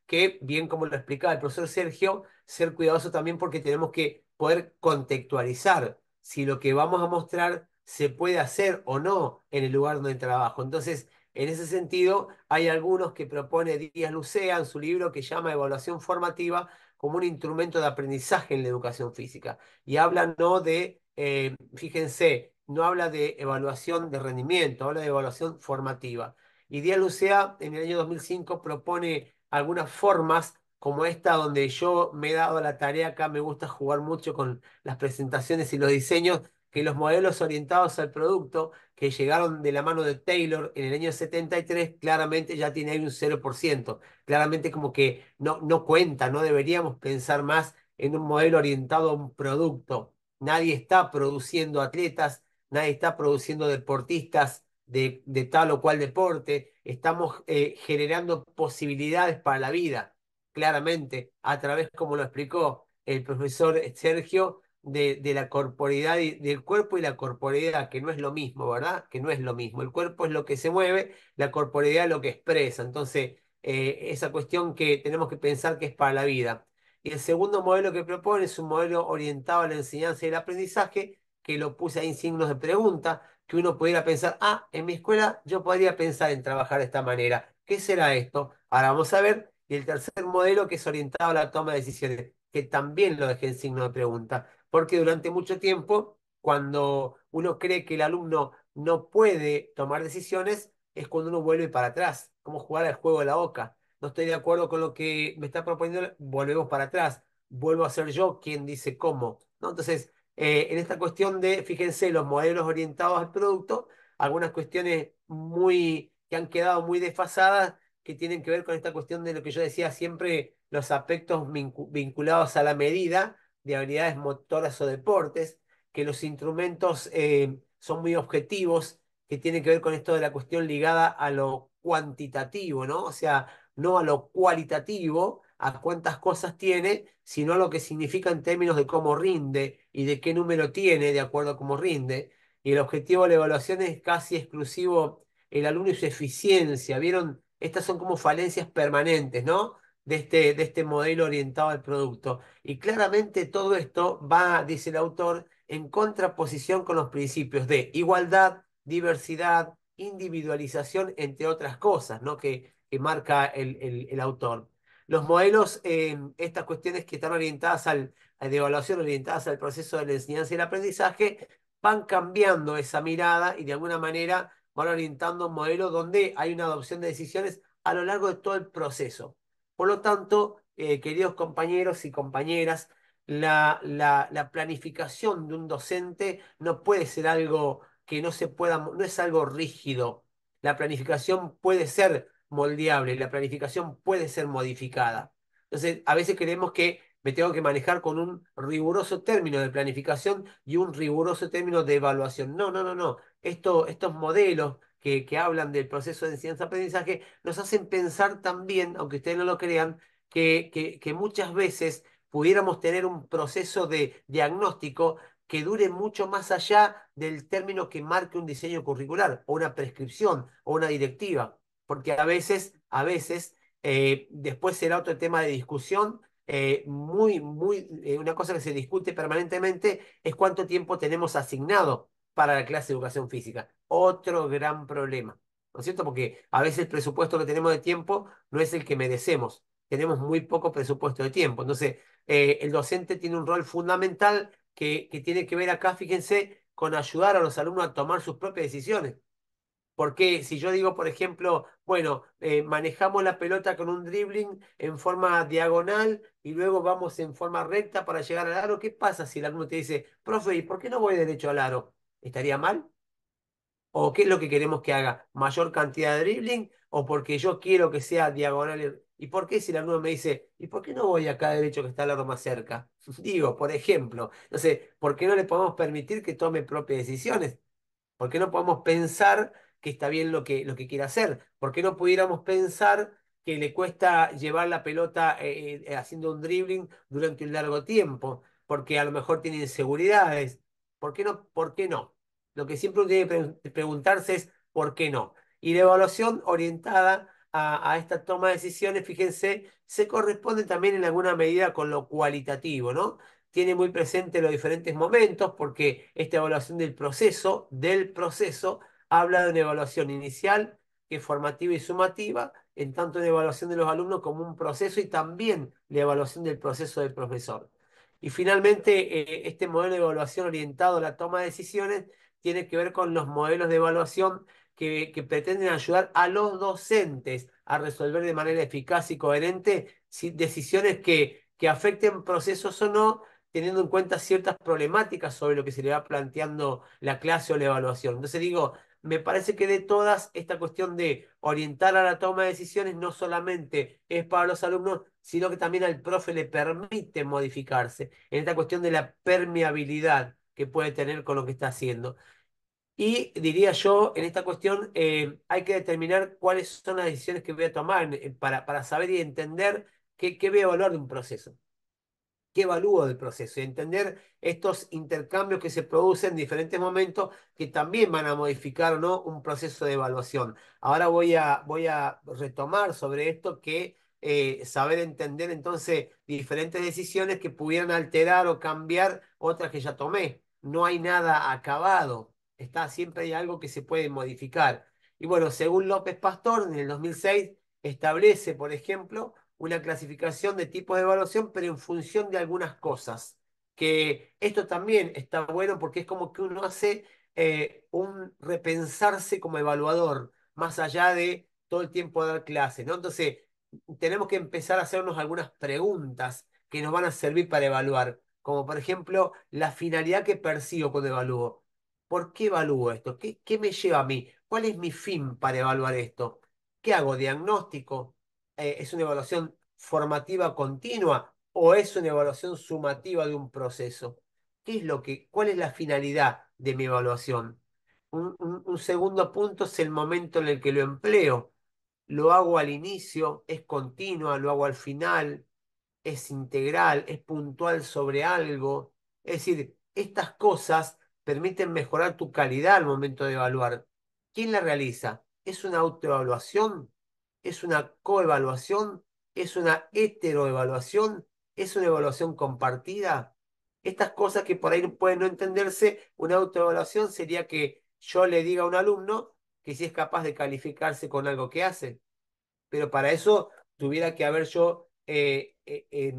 que bien como lo explicaba el profesor Sergio, ser cuidadoso también porque tenemos que poder contextualizar si lo que vamos a mostrar se puede hacer o no en el lugar donde trabajo. Entonces, en ese sentido, hay algunos que propone Díaz Lucea en su libro que llama evaluación formativa como un instrumento de aprendizaje en la educación física. Y habla no de, eh, fíjense, no habla de evaluación de rendimiento, habla de evaluación formativa. Y Díaz Lucea en el año 2005 propone algunas formas como esta donde yo me he dado la tarea acá, me gusta jugar mucho con las presentaciones y los diseños, que los modelos orientados al producto que llegaron de la mano de Taylor en el año 73, claramente ya tiene ahí un 0%. Claramente como que no, no cuenta, no deberíamos pensar más en un modelo orientado a un producto. Nadie está produciendo atletas, nadie está produciendo deportistas de, tal o cual deporte. Estamos eh, generando posibilidades para la vida claramente a través, como lo explicó el profesor Sergio, de, la corporidad, del cuerpo y la corporeidad, que no es lo mismo, ¿verdad? Que no es lo mismo. El cuerpo es lo que se mueve, la corporidad es lo que expresa. Entonces, eh, esa cuestión que tenemos que pensar que es para la vida. Y el segundo modelo que propone es un modelo orientado a la enseñanza y el aprendizaje, que lo puse ahí en signos de pregunta, que uno pudiera pensar, ah, en mi escuela yo podría pensar en trabajar de esta manera. ¿Qué será esto? Ahora vamos a ver y el tercer modelo que es orientado a la toma de decisiones, que también lo dejé en signo de pregunta, porque durante mucho tiempo, cuando uno cree que el alumno no puede tomar decisiones, es cuando uno vuelve para atrás, como jugar al juego de la boca. No estoy de acuerdo con lo que me está proponiendo, volvemos para atrás, vuelvo a ser yo quien dice cómo. Entonces, eh, en esta cuestión de, fíjense, los modelos orientados al producto, algunas cuestiones muy que han quedado muy desfasadas que tienen que ver con esta cuestión de lo que yo decía siempre, los aspectos vinculados a la medida de habilidades motoras o deportes, que los instrumentos eh, son muy objetivos, que tienen que ver con esto de la cuestión ligada a lo cuantitativo, ¿no? O sea, no a lo cualitativo, a cuántas cosas tiene, sino a lo que significa en términos de cómo rinde y de qué número tiene de acuerdo a cómo rinde. Y el objetivo de la evaluación es casi exclusivo el alumno y su eficiencia. ¿Vieron estas son como falencias permanentes, ¿no? De este, de este modelo orientado al producto. Y claramente todo esto va, dice el autor, en contraposición con los principios de igualdad, diversidad, individualización, entre otras cosas, ¿no? Que, marca el, autor. Los modelos, eh, estas cuestiones que están orientadas al, a evaluación, orientadas al proceso de la enseñanza y el aprendizaje, van cambiando esa mirada y de alguna manera van orientando un modelo donde hay una adopción de decisiones a lo largo de todo el proceso. Por lo tanto, eh, queridos compañeros y compañeras, la, la, planificación de un docente no puede ser algo que no se pueda, no es algo rígido. La planificación puede ser moldeable, la planificación puede ser modificada. Entonces, a veces creemos que me tengo que manejar con un riguroso término de planificación y un riguroso término de evaluación. No, no, no, no. estos modelos que, hablan del proceso de enseñanza-aprendizaje nos hacen pensar también, aunque ustedes no lo crean, que, que, muchas veces pudiéramos tener un proceso de diagnóstico que dure mucho más allá del término que marque un diseño curricular o una prescripción o una directiva, porque a veces, a veces, eh, después será otro tema de discusión eh, muy, muy, eh, una cosa que se discute permanentemente es cuánto tiempo tenemos asignado para la clase de educación física. Otro gran problema, ¿no es cierto? Porque a veces el presupuesto que tenemos de tiempo no es el que merecemos. Tenemos muy poco presupuesto de tiempo. Entonces, eh, el docente tiene un rol fundamental que, que tiene que ver acá, fíjense, con ayudar a los alumnos a tomar sus propias decisiones. Porque si yo digo, por ejemplo, bueno, eh, manejamos la pelota con un dribbling en forma diagonal y luego vamos en forma recta para llegar al aro, ¿qué pasa si el alumno te dice, profe, ¿y por qué no voy derecho al aro? ¿Estaría mal? ¿O qué es lo que queremos que haga? ¿Mayor cantidad de dribbling? ¿O porque yo quiero que sea diagonal? ¿Y por qué si el alumno me dice, ¿y por qué no voy acá derecho que está el aro más cerca? [laughs] digo, por ejemplo, no sé, ¿por qué no le podemos permitir que tome propias decisiones? ¿Por qué no podemos pensar está bien lo que, lo que quiere hacer. ¿Por qué no pudiéramos pensar que le cuesta llevar la pelota eh, eh, haciendo un dribbling durante un largo tiempo? Porque a lo mejor tiene inseguridades. ¿Por qué no? ¿Por qué no? Lo que siempre uno tiene que preguntarse es ¿por qué no? Y la evaluación orientada a, a, esta toma de decisiones, fíjense, se corresponde también en alguna medida con lo cualitativo, ¿no? Tiene muy presente los diferentes momentos porque esta evaluación del proceso, del proceso, habla de una evaluación inicial, que es formativa y sumativa, en tanto de evaluación de los alumnos como un proceso y también la evaluación del proceso del profesor. Y finalmente, eh, este modelo de evaluación orientado a la toma de decisiones tiene que ver con los modelos de evaluación que, pretenden ayudar a los docentes a resolver de manera eficaz y coherente decisiones que, que afecten procesos o no, teniendo en cuenta ciertas problemáticas sobre lo que se le va planteando la clase o la evaluación. Entonces digo, me parece que de todas, esta cuestión de orientar a la toma de decisiones no solamente es para los alumnos, sino que también al profe le permite modificarse en esta cuestión de la permeabilidad que puede tener con lo que está haciendo. Y diría yo, en esta cuestión eh, hay que determinar cuáles son las decisiones que voy a tomar eh, para, saber y entender qué, qué veo valor de un proceso evalúo del proceso y entender estos intercambios que se producen en diferentes momentos que también van a modificar o no un proceso de evaluación. Ahora voy a, voy a retomar sobre esto que eh, saber entender entonces diferentes decisiones que pudieran alterar o cambiar otras que ya tomé. No hay nada acabado, está siempre hay algo que se puede modificar. Y bueno, según López Pastor, en el 2006 establece, por ejemplo, una clasificación de tipos de evaluación, pero en función de algunas cosas. Que esto también está bueno porque es como que uno hace eh, un repensarse como evaluador, más allá de todo el tiempo de dar clases, ¿no? Entonces, tenemos que empezar a hacernos algunas preguntas que nos van a servir para evaluar, como por ejemplo, la finalidad que persigo cuando evalúo. ¿Por qué evalúo esto? qué me lleva a mí? ¿Cuál es mi fin para evaluar esto? ¿Qué hago? ¿Diagnóstico? Eh, es una evaluación formativa continua o es una evaluación sumativa de un proceso? ¿Qué es lo que, ¿Cuál es la finalidad de mi evaluación? Un, un segundo punto es el momento en el que lo empleo. ¿Lo hago al inicio? ¿Es continua? ¿Lo hago al final? ¿Es integral? ¿Es puntual sobre algo? Es decir, estas cosas permiten mejorar tu calidad al momento de evaluar. ¿Quién la realiza? ¿Es una autoevaluación es una coevaluación, es una heteroevaluación, es una evaluación compartida. Estas cosas que por ahí pueden no entenderse, una autoevaluación sería que yo le diga a un alumno que si es capaz de calificarse con algo que hace. Pero para eso tuviera que haber yo eh, eh,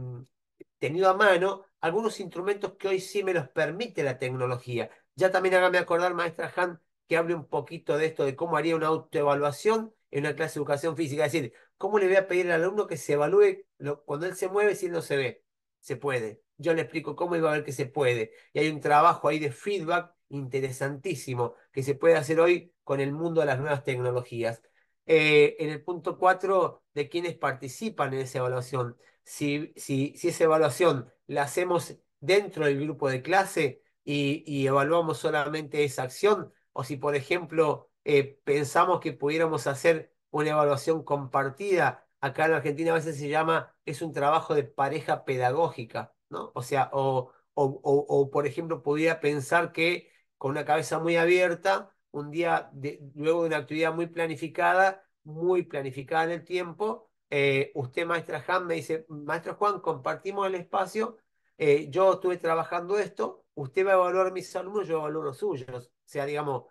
tenido a mano algunos instrumentos que hoy sí me los permite la tecnología. Ya también hágame acordar, maestra Han, que hable un poquito de esto, de cómo haría una autoevaluación en una clase de educación física. Es decir, ¿cómo le voy a pedir al alumno que se evalúe cuando él se mueve si él no se ve? Se puede. Yo le explico cómo iba a ver que se puede. Y hay un trabajo ahí de feedback interesantísimo que se puede hacer hoy con el mundo de las nuevas tecnologías. Eh, en el punto cuatro, de quienes participan en esa evaluación. Si, si, esa evaluación la hacemos dentro del grupo de clase y evaluamos solamente esa acción, o si, por ejemplo, eh, pensamos que pudiéramos hacer una evaluación compartida. Acá en Argentina a veces se llama, es un trabajo de pareja pedagógica, ¿no? O sea, o, o, o, por ejemplo, pudiera pensar que con una cabeza muy abierta, un día, de, luego de una actividad muy planificada, muy planificada en el tiempo, eh, usted, maestra Han, me dice, maestro Juan, compartimos el espacio, eh, yo estuve trabajando esto, usted va a evaluar mis alumnos, yo evalúo los suyos. O sea, digamos,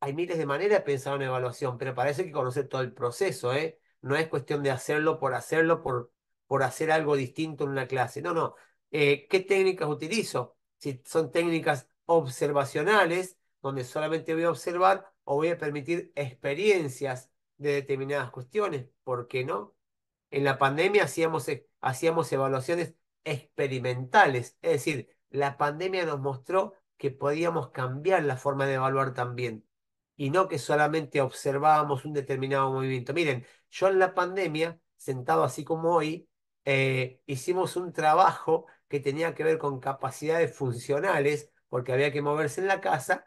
hay miles de maneras de pensar una evaluación, pero para eso hay que conocer todo el proceso, ¿eh? No es cuestión de hacerlo por hacerlo, por, por hacer algo distinto en una clase. No, no. Eh, ¿Qué técnicas utilizo? Si son técnicas observacionales, donde solamente voy a observar o voy a permitir experiencias de determinadas cuestiones. ¿Por qué no? En la pandemia hacíamos, eh, hacíamos evaluaciones experimentales, es decir, la pandemia nos mostró que podíamos cambiar la forma de evaluar también y no que solamente observábamos un determinado movimiento. Miren, yo en la pandemia, sentado así como hoy, eh, hicimos un trabajo que tenía que ver con capacidades funcionales, porque había que moverse en la casa,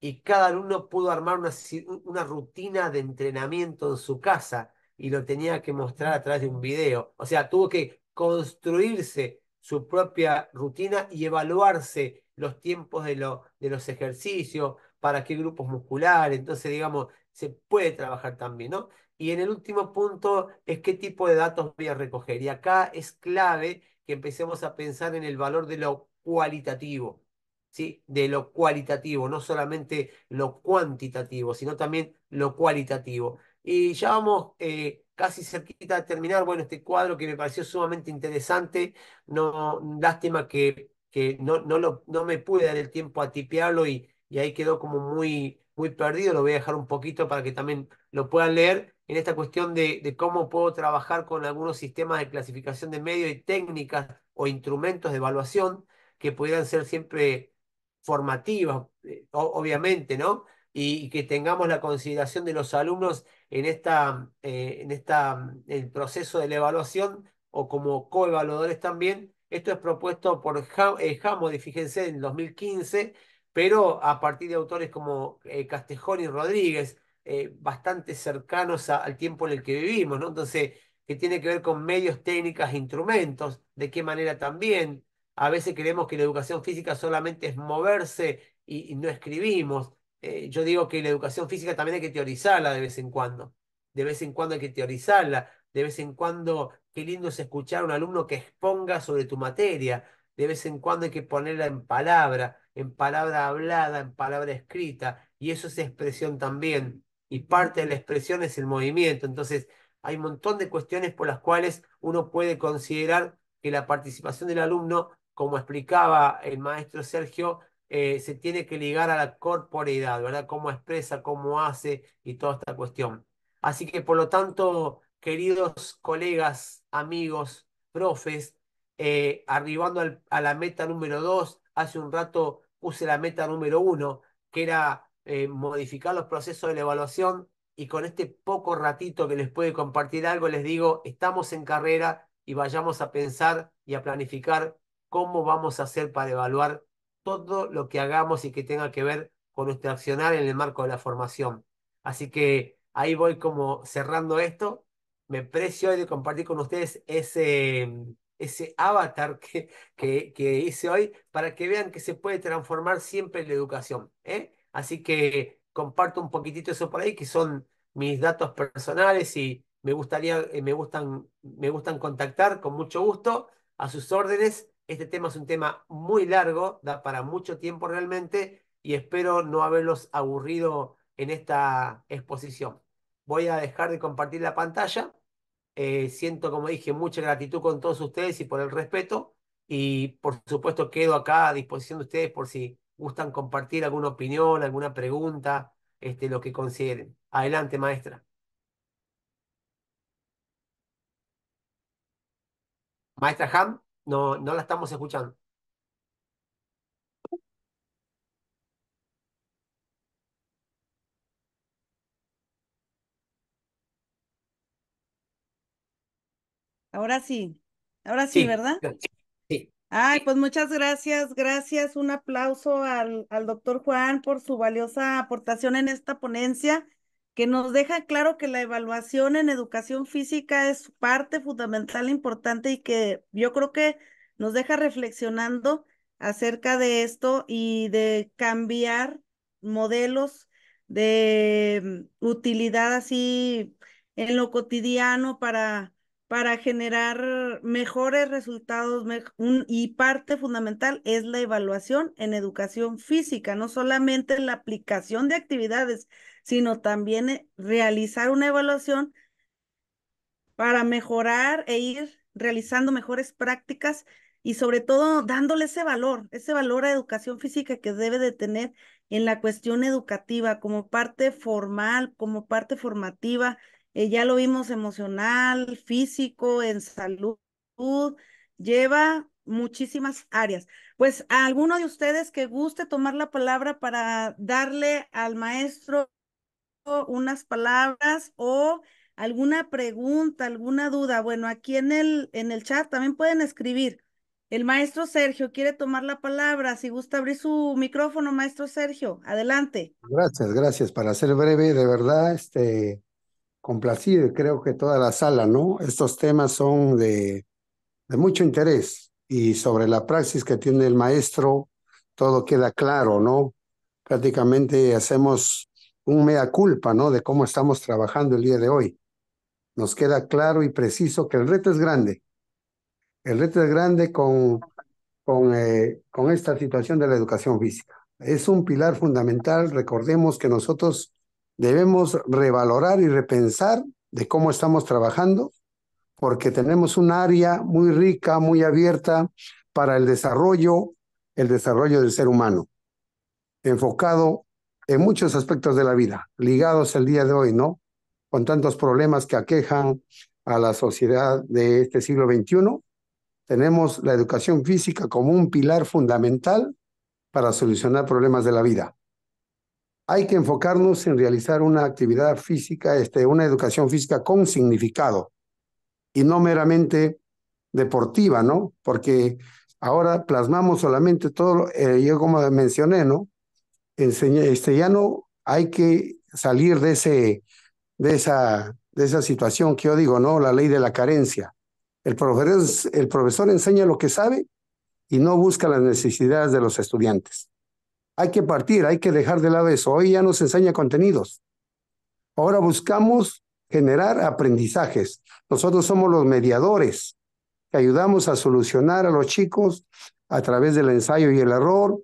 y cada alumno pudo armar una, rutina de entrenamiento en su casa y lo tenía que mostrar a través de un video. O sea, tuvo que construirse su propia rutina y evaluarse los tiempos de, de los ejercicios, para qué grupos musculares, entonces digamos, se puede trabajar también, ¿no? Y en el último punto es qué tipo de datos voy a recoger. Y acá es clave que empecemos a pensar en el valor de lo cualitativo, ¿sí? De lo cualitativo, no solamente lo cuantitativo, sino también lo cualitativo. Y ya vamos eh, casi cerquita de terminar, bueno, este cuadro que me pareció sumamente interesante, no, lástima que, que no, no, lo, no me pude dar el tiempo a tipearlo y y ahí quedó como muy, muy perdido, lo voy a dejar un poquito para que también lo puedan leer en esta cuestión de, cómo puedo trabajar con algunos sistemas de clasificación de medios y técnicas o instrumentos de evaluación que pudieran ser siempre formativas, eh, obviamente, ¿no? Y, que tengamos la consideración de los alumnos en, esta, eh, en esta, mm, el proceso de la evaluación o como coevaluadores también. Esto es propuesto por eh, de fíjense, en 2015, pero a partir de autores como eh, Castejón y Rodríguez, eh, bastante cercanos al tiempo en el que vivimos, ¿no? Entonces, que tiene que ver con medios, técnicas, instrumentos, de qué manera también. A veces creemos que la educación física solamente es moverse y, no escribimos. Eh, yo digo que la educación física también hay que teorizarla de vez en cuando. De vez en cuando hay que teorizarla. De vez en cuando, qué lindo es escuchar a un alumno que exponga sobre tu materia. De vez en cuando hay que ponerla en palabra en palabra hablada, en palabra escrita, y eso es expresión también, y parte de la expresión es el movimiento. Entonces, hay un montón de cuestiones por las cuales uno puede considerar que la participación del alumno, como explicaba el maestro Sergio, eh, se tiene que ligar a la corporeidad, ¿verdad? Cómo expresa, cómo hace y toda esta cuestión. Así que, por lo tanto, queridos colegas, amigos, profes, eh, arribando a la meta número dos, hace un rato puse la meta número uno, que era eh, modificar los procesos de la evaluación y con este poco ratito que les puede compartir algo, les digo, estamos en carrera y vayamos a pensar y a planificar cómo vamos a hacer para evaluar todo lo que hagamos y que tenga que ver con nuestro accionar en el marco de la formación. Así que ahí voy como cerrando esto. Me precio de compartir con ustedes ese ese avatar [laughs] que, que, hice hoy, para que vean que se puede transformar siempre la educación. ¿eh? Así que comparto un poquitito eso por ahí, que son mis datos personales y me gustaría, eh, me gustan, me gustan contactar con mucho gusto a sus órdenes. Este tema es un tema muy largo, da para mucho tiempo realmente y espero no haberlos aburrido en esta exposición. Voy a dejar de compartir la pantalla. Eh, siento, como dije, mucha gratitud con todos ustedes y por el respeto. Y por supuesto quedo acá a disposición de ustedes por si gustan compartir alguna opinión, alguna pregunta, este, lo que consideren. Adelante, maestra. Maestra Ham, no, no la estamos escuchando. Ahora sí, ahora sí, ¿verdad? Sí. Ay, pues muchas gracias, gracias. Un aplauso al, al doctor Juan por su valiosa aportación en esta ponencia que nos deja claro que la evaluación en educación física es parte fundamental, e importante y que yo creo que nos deja reflexionando acerca de esto y de cambiar modelos de mm, utilidad así en lo cotidiano para para generar mejores resultados y parte fundamental es la evaluación en educación física, no solamente la aplicación de actividades, sino también eh, realizar una evaluación para mejorar e ir realizando mejores prácticas y sobre todo dándole ese valor, ese valor a educación física que debe de tener en la cuestión educativa como parte formal, como parte formativa eh, ya lo vimos emocional, físico, en salud, lleva muchísimas áreas. Pues a alguno de ustedes que guste tomar la palabra para darle al maestro unas palabras o alguna pregunta, alguna duda. Bueno, aquí en el, en el chat también pueden escribir. El maestro Sergio quiere tomar la palabra. Si gusta abrir su micrófono, maestro Sergio, adelante. Gracias, gracias. Para ser breve, de verdad, este, complacido creo que toda la sala, ¿no? Estos temas son de, de mucho interés y sobre la praxis que tiene el maestro, todo queda claro, ¿no? Prácticamente hacemos un mea culpa, ¿no? De cómo estamos trabajando el día de hoy. Nos queda claro y preciso que el reto es grande. El reto es grande con, con, eh, con esta situación de la educación física. Es un pilar fundamental. Recordemos que nosotros debemos revalorar y repensar de cómo estamos trabajando, porque tenemos un área muy rica, muy abierta para el desarrollo, el desarrollo del ser humano, enfocado en muchos aspectos de la vida, ligados al día de hoy, ¿no? Con tantos problemas que aquejan a la sociedad de este siglo XXI, tenemos la educación física como un pilar fundamental para solucionar problemas de la vida hay que enfocarnos en realizar una actividad física, este, una educación física con significado y no meramente deportiva, ¿no? Porque ahora plasmamos solamente todo, eh, yo como mencioné, ¿no? Enseña, este, ya no hay que salir de, ese, de, esa, de esa situación que yo digo, ¿no? La ley de la carencia. El profesor, el profesor enseña lo que sabe y no busca las necesidades de los estudiantes. Hay que partir, hay que dejar de lado eso. Hoy ya nos enseña contenidos. Ahora buscamos generar aprendizajes. Nosotros somos los mediadores que ayudamos a solucionar a los chicos a través del ensayo y el error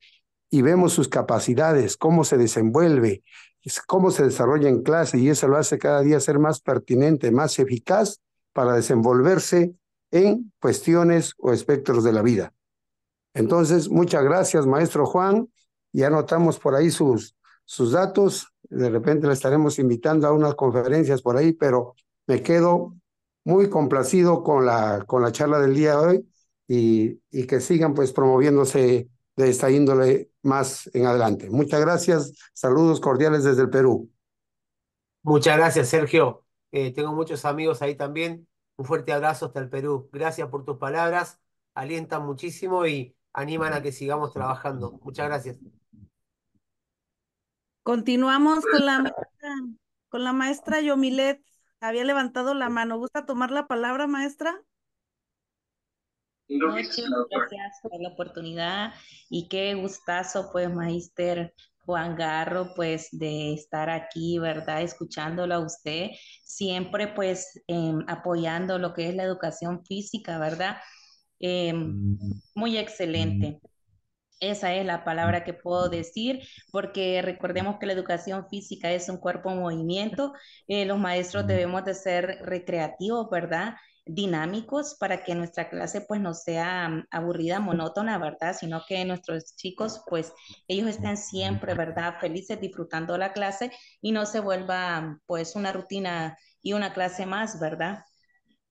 y vemos sus capacidades, cómo se desenvuelve, cómo se desarrolla en clase y eso lo hace cada día ser más pertinente, más eficaz para desenvolverse en cuestiones o espectros de la vida. Entonces, muchas gracias, maestro Juan. Ya anotamos por ahí sus, sus datos. De repente le estaremos invitando a unas conferencias por ahí, pero me quedo muy complacido con la, con la charla del día de hoy y, y que sigan pues promoviéndose de esta índole más en adelante. Muchas gracias. Saludos cordiales desde el Perú. Muchas gracias, Sergio. Eh, tengo muchos amigos ahí también. Un fuerte abrazo hasta el Perú. Gracias por tus palabras. Alientan muchísimo y animan a que sigamos trabajando. Muchas gracias. Continuamos con la maestra, con la maestra Yomilet. Había levantado la mano. ¿Gusta tomar la palabra, maestra? Muchas gracias por la oportunidad y qué gustazo, pues, maester Juan Garro, pues, de estar aquí, ¿verdad? Escuchándolo a usted, siempre, pues, em, apoyando lo que es la educación física, ¿verdad? Em, mm. muy excelente. Esa es la palabra que puedo decir, porque recordemos que la educación física es un cuerpo en movimiento. Eh, los maestros debemos de ser recreativos, ¿verdad? dinámicos para que nuestra clase pues no sea mm, aburrida, monótona, ¿verdad? Sino que nuestros chicos pues ellos estén siempre, ¿verdad? Felices disfrutando la clase y no se vuelva pues una rutina y una clase más, ¿verdad?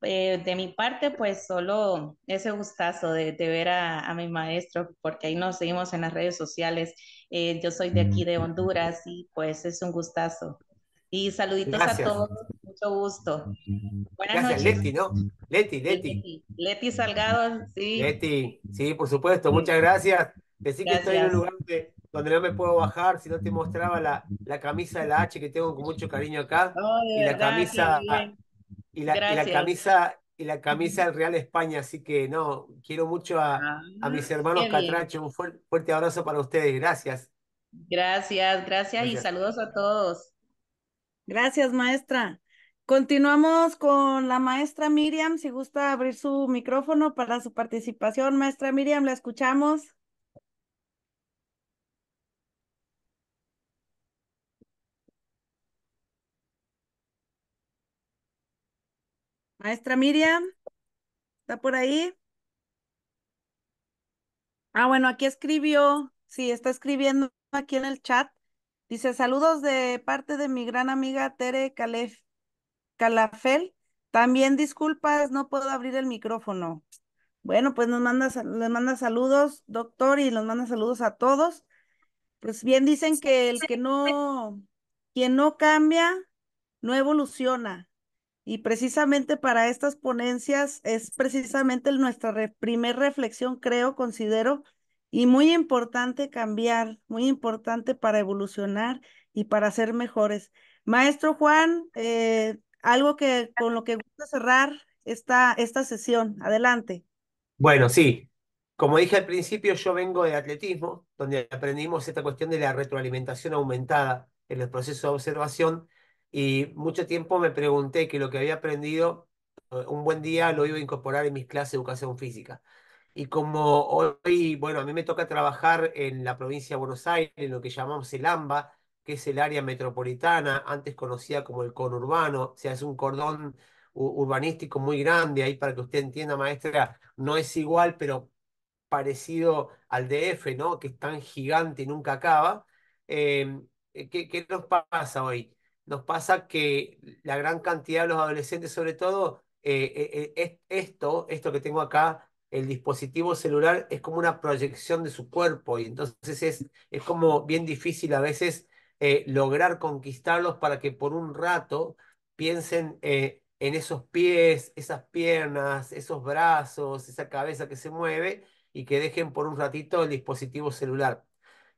Eh, de mi parte, pues solo ese gustazo de, ver a, mi maestro, porque ahí nos seguimos en las redes sociales. Eh, yo soy de aquí, de mm. Honduras, y pues es un gustazo. Y saluditos a todos, mucho gusto. Buenas Gracias, noches. Leti, ¿no? Leti, Leti. Leti, Salgado, sí. Leti, sí, por supuesto, muchas gracias. Decir que estoy en un lugar donde no me puedo bajar, si no te mostraba la, la camisa de la H que tengo con mucho cariño acá. Oh, y la camisa ah, y la, camisa, la camisa del Real España, así que no, quiero mucho a, ah, mis hermanos catrachos, un fuerte abrazo para ustedes, Gracias, gracias, gracias y saludos a todos. Gracias, maestra. Continuamos con la maestra Miriam, si gusta abrir su micrófono para su participación. Maestra Miriam, la escuchamos. Maestra Miriam, ¿está por ahí? Ah, bueno, aquí escribió, sí, está escribiendo aquí en el chat. Dice, saludos de parte de mi gran amiga Tere Calef, Calafel. También disculpas, no puedo abrir el micrófono. Bueno, pues nos manda, manda saludos, doctor, y nos manda saludos a todos. Pues bien dicen que el que no, quien no cambia, no evoluciona. Y precisamente para estas ponencias es precisamente nuestra primera primer reflexión, creo, considero, y muy importante cambiar, muy importante para evolucionar y para ser mejores. Maestro Juan, eh, algo que con lo que gusta cerrar esta, esta sesión. Adelante. Bueno, sí. Como dije al principio, yo vengo de atletismo, donde aprendimos esta cuestión de la retroalimentación aumentada en el proceso de observación y mucho tiempo me pregunté que lo que había aprendido eh, un buen día lo iba a incorporar en mis clases de educación física. Y como hoy, bueno, a mí me toca trabajar en la provincia de Buenos Aires, en lo que llamamos el AMBA, que es el área metropolitana, antes conocida como el conurbano, o sea, es un cordón urbanístico muy grande, ahí para que usted entienda, maestra, no es igual, pero parecido al DF, ¿no? Que es tan gigante y nunca acaba. Eh, ¿qué, ¿Qué nos pasa hoy? nos pasa que la gran cantidad de los adolescentes, sobre todo, eh, eh, eh, esto, esto que tengo acá, el dispositivo celular, es como una proyección de su cuerpo y entonces es, es como bien difícil a veces lograr conquistarlos para que por un rato piensen en esos pies, esas piernas, esos brazos, esa cabeza que se mueve y que dejen por un ratito el dispositivo celular.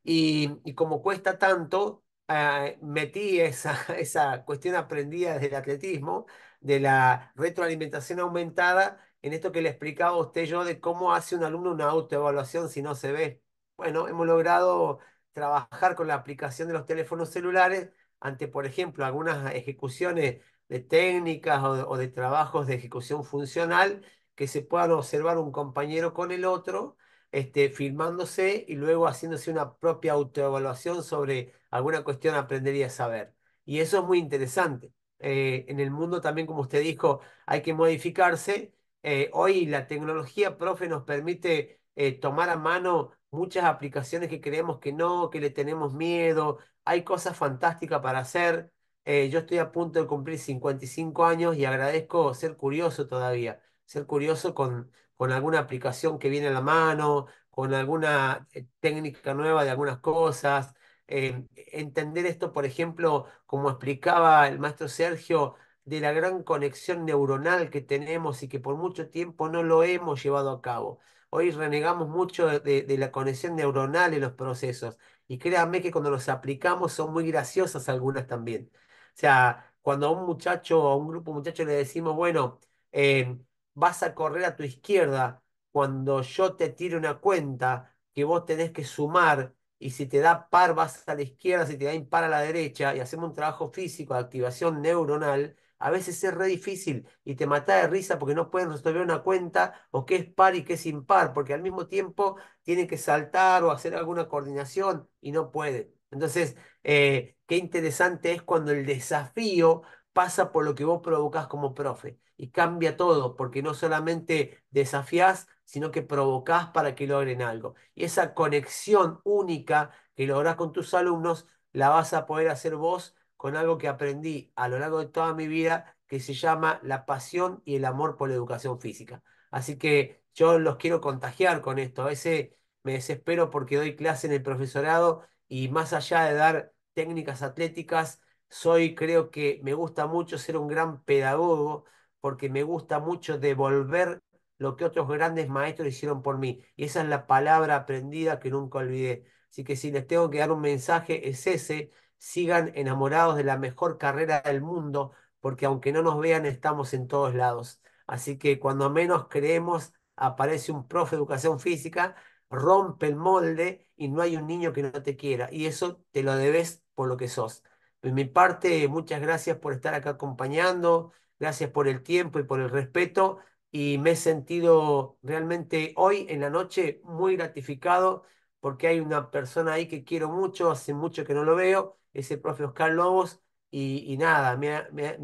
y como cuesta tanto, Ah, metí [laughs] esa, cuestión aprendida desde el atletismo, de la retroalimentación aumentada, en esto que le explicaba a usted yo de cómo hace un alumno una autoevaluación si no se ve. Bueno, hemos logrado trabajar con la aplicación de los teléfonos celulares ante, por ejemplo, algunas ejecuciones de técnicas o de trabajos de ejecución funcional que se puedan observar un compañero con el otro este, filmándose y luego haciéndose una propia autoevaluación sobre alguna cuestión aprender y a saber. Y eso es muy interesante. Eh, en el mundo también, como usted dijo, hay que modificarse. Eh, hoy la tecnología, profe, nos permite eh, tomar a mano muchas aplicaciones que creemos que no, que le tenemos miedo. Hay cosas fantásticas para hacer. yo estoy a punto de cumplir 55 años y agradezco ser curioso todavía, ser curioso con, con alguna aplicación que viene a la mano, con alguna eh, técnica nueva de algunas cosas. Eh, entender esto, por ejemplo, como explicaba el maestro Sergio, de la gran conexión neuronal que tenemos y que por mucho tiempo no lo hemos llevado a cabo. Hoy renegamos mucho de, la conexión neuronal en los procesos y créanme que cuando los aplicamos son muy graciosas algunas también. O sea, cuando a un muchacho o a un grupo de muchachos le decimos, bueno, eh, vas a correr a tu izquierda cuando yo te tire una cuenta que vos tenés que sumar y si te da par vas a la izquierda, si te da impar a la derecha y hacemos un trabajo físico de activación neuronal, a veces es re difícil y te mata de risa porque no pueden resolver una cuenta o qué es par y qué es impar, porque al mismo tiempo tienen que saltar o hacer alguna coordinación y no pueden. Entonces, eh, qué interesante es cuando el desafío pasa por lo que vos provocás como profe y cambia todo, porque no solamente desafiás, sino que provocás para que logren algo. Y esa conexión única que lográs con tus alumnos la vas a poder hacer vos con algo que aprendí a lo largo de toda mi vida, que se llama la pasión y el amor por la educación física. Así que yo los quiero contagiar con esto. A veces me desespero porque doy clase en el profesorado y más allá de dar técnicas atléticas, soy, creo que me gusta mucho ser un gran pedagogo porque me gusta mucho devolver lo que otros grandes maestros hicieron por mí. Y esa es la palabra aprendida que nunca olvidé. Así que si les tengo que dar un mensaje es ese, sigan enamorados de la mejor carrera del mundo, porque aunque no nos vean estamos en todos lados. Así que cuando menos creemos, aparece un profe de educación física, rompe el molde y no hay un niño que no te quiera. Y eso te lo debes por lo que sos. De mi parte, muchas gracias por estar acá acompañando, gracias por el tiempo y por el respeto y me he sentido realmente hoy en la noche muy gratificado porque hay una persona ahí que quiero mucho, hace mucho que no lo veo, ese profe Oscar Lobos, y, nada, me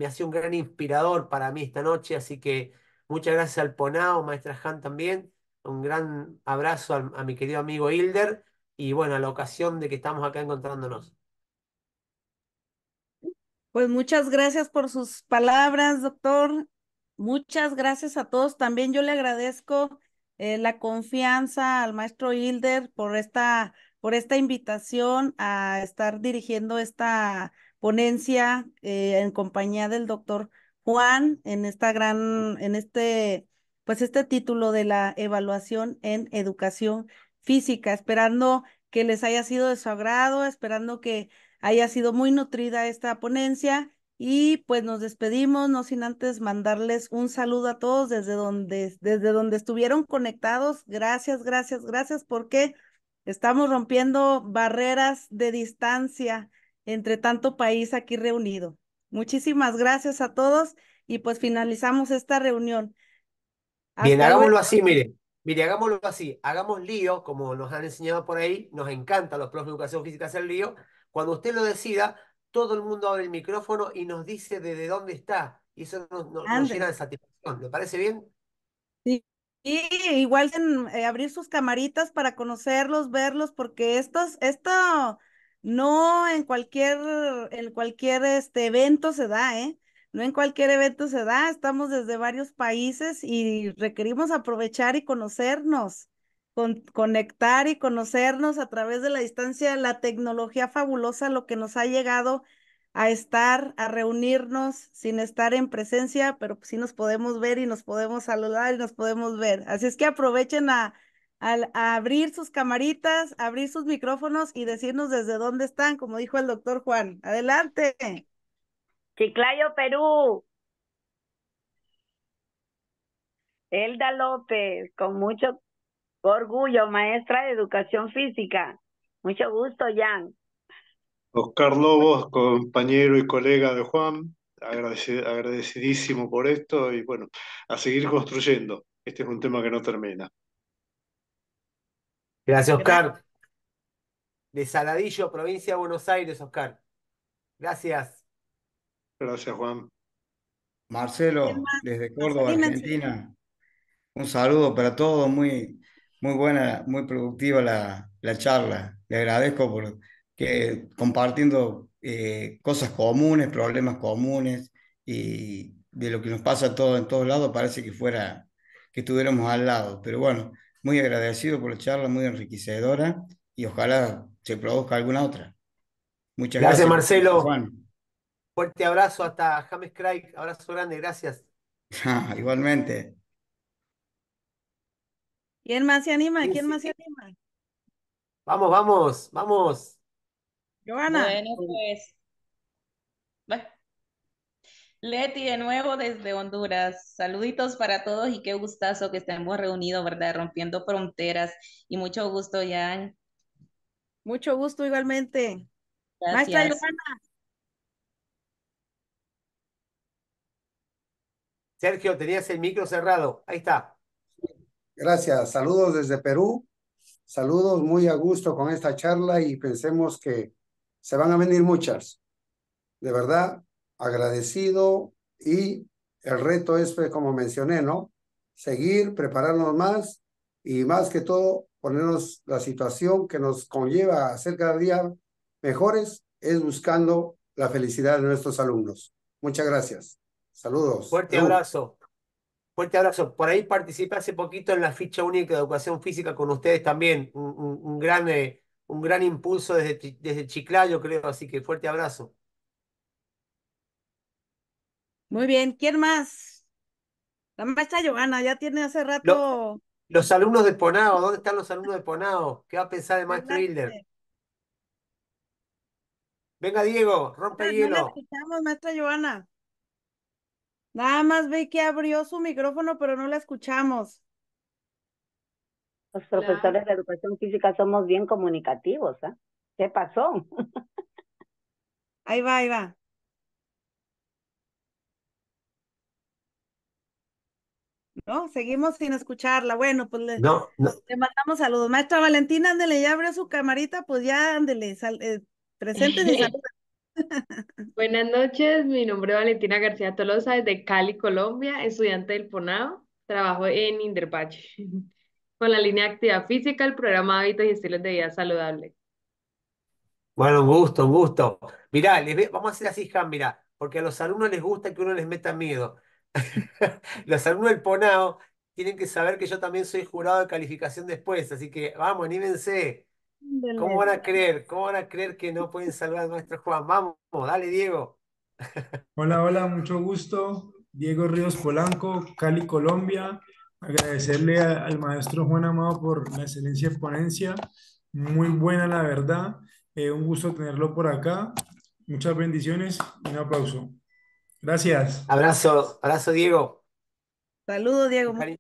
ha, sido un gran inspirador para mí esta noche, así que muchas gracias al Ponao, maestra Han también, un gran abrazo a, a mi querido amigo Hilder, y bueno, a la ocasión de que estamos acá encontrándonos. Pues muchas gracias por sus palabras, doctor. Muchas gracias a todos. También yo le agradezco eh, la confianza al maestro Hilder por esta, por esta invitación a estar dirigiendo esta ponencia eh, en compañía del doctor Juan en esta gran, en este, pues este título de la evaluación en educación física, esperando que les haya sido de su agrado, esperando que haya sido muy nutrida esta ponencia y pues nos despedimos, no sin antes mandarles un saludo a todos desde donde, desde donde estuvieron conectados. Gracias, gracias, gracias porque estamos rompiendo barreras de distancia entre tanto país aquí reunido. Muchísimas gracias a todos y pues finalizamos esta reunión. Bien, hagámoslo así, mire. Mire, hagámoslo así, hagamos lío, como nos han enseñado por ahí, nos encanta los profes de educación física hacer lío, cuando usted lo decida, todo el mundo abre el micrófono y nos dice desde dónde está. Y eso nos, llena de satisfacción. ¿Le parece bien? Sí, igual en, eh, abrir sus camaritas para conocerlos, verlos, porque estos, esto no en cualquier, en cualquier este evento se da, ¿eh? No en cualquier evento se da, estamos desde varios países y requerimos aprovechar y conocernos conectar y conocernos a través de la distancia, la tecnología fabulosa, lo que nos ha llegado a estar, a reunirnos sin estar en presencia, pero pues sí nos podemos ver y nos podemos saludar y nos podemos ver. Así es que aprovechen a, a abrir sus camaritas, abrir sus micrófonos y decirnos desde dónde están, como dijo el doctor Juan. Adelante. Chiclayo, Perú. Elda López, con mucho Orgullo, maestra de educación física. Mucho gusto, Jan. Oscar Lobos, compañero y colega de Juan, agradecidísimo por esto y bueno, a seguir construyendo. Este es un tema que no termina. Gracias, Oscar. De Saladillo, provincia de Buenos Aires, Oscar. Gracias. Gracias, Juan. Marcelo, desde Córdoba, Argentina. Un saludo para todos, muy muy buena, muy productiva la, la charla. Le agradezco por que compartiendo eh, cosas comunes, problemas comunes y de lo que nos pasa todos en todos lados parece que fuera que estuviéramos al lado. Pero bueno, muy agradecido por la charla, muy enriquecedora y ojalá se produzca alguna otra. Muchas gracias. Gracias, Marcelo. Juan. Fuerte abrazo hasta James Craig. Abrazo grande, gracias. [laughs] Ah, igualmente. ¿Quién más se anima? ¿Quién más se anima? Vamos, vamos, vamos. Joana. Bueno, pues. Leti, de nuevo desde Honduras. Saluditos para todos y qué gustazo que estemos reunidos, ¿verdad? Rompiendo fronteras. Y mucho gusto, Jan. Mucho gusto igualmente. Gracias. Maestra Sergio, tenías el micro cerrado. Ahí está. Gracias. Saludos desde Perú. Saludos muy a gusto con esta charla y pensemos que se van a venir muchas. De verdad, agradecido y el reto es, pues, como mencioné, ¿no? Seguir, prepararnos más y más que todo ponernos la situación que nos conlleva a ser cada día mejores es buscando la felicidad de nuestros alumnos. Muchas gracias. Saludos. Fuerte abrazo. Fuerte abrazo. Por ahí participé hace poquito en la ficha única de educación física con ustedes también. Un, gran, eh, un gran impulso desde, desde Chiclayo, creo. Así que fuerte abrazo. Muy bien. ¿Quién más? La maestra Giovanna, ya tiene hace rato. Los, alumnos de Ponao, ¿dónde están los alumnos de Ponao? ¿Qué va a pensar el maestro Hilder? Venga, Diego, rompe el hielo. maestra Nada más ve que abrió su micrófono, pero no la escuchamos. Los profesores de educación física somos bien comunicativos, ¿ah? ¿Qué pasó? ahí va, ahí va. ¿No? Seguimos sin escucharla. Bueno, pues le, no, mandamos saludos. Maestra Valentina, ándele, ya abre su camarita, pues ya ándele, eh, presente y saludos. [laughs] Buenas noches, mi nombre es Valentina García Tolosa, desde Cali, Colombia, estudiante del PONAO, trabajo en Interpache [laughs] con la línea Activa actividad física, el programa Hábitos y Estilos de Vida Saludable. Bueno, un gusto, un gusto. Mirá, vamos a hacer así, Jan, mirá, porque a los alumnos les gusta que uno les meta miedo. [laughs] Los alumnos del PONAO tienen que saber que yo también soy jurado de calificación después, así que vamos, anímense. ¿Cómo van a creer? ¿Cómo van a creer que no pueden salvar a nuestro Juan? Vamos, dale, Diego. [laughs] Hola, hola, mucho gusto. Diego Ríos Polanco, Cali, Colombia. Agradecerle al maestro Juan Amado por la excelente ponencia. Muy buena, la verdad. Eh, un gusto tenerlo por acá. Muchas bendiciones y un aplauso. Gracias. Abrazo, abrazo, Diego. Saludos, Diego. Mucho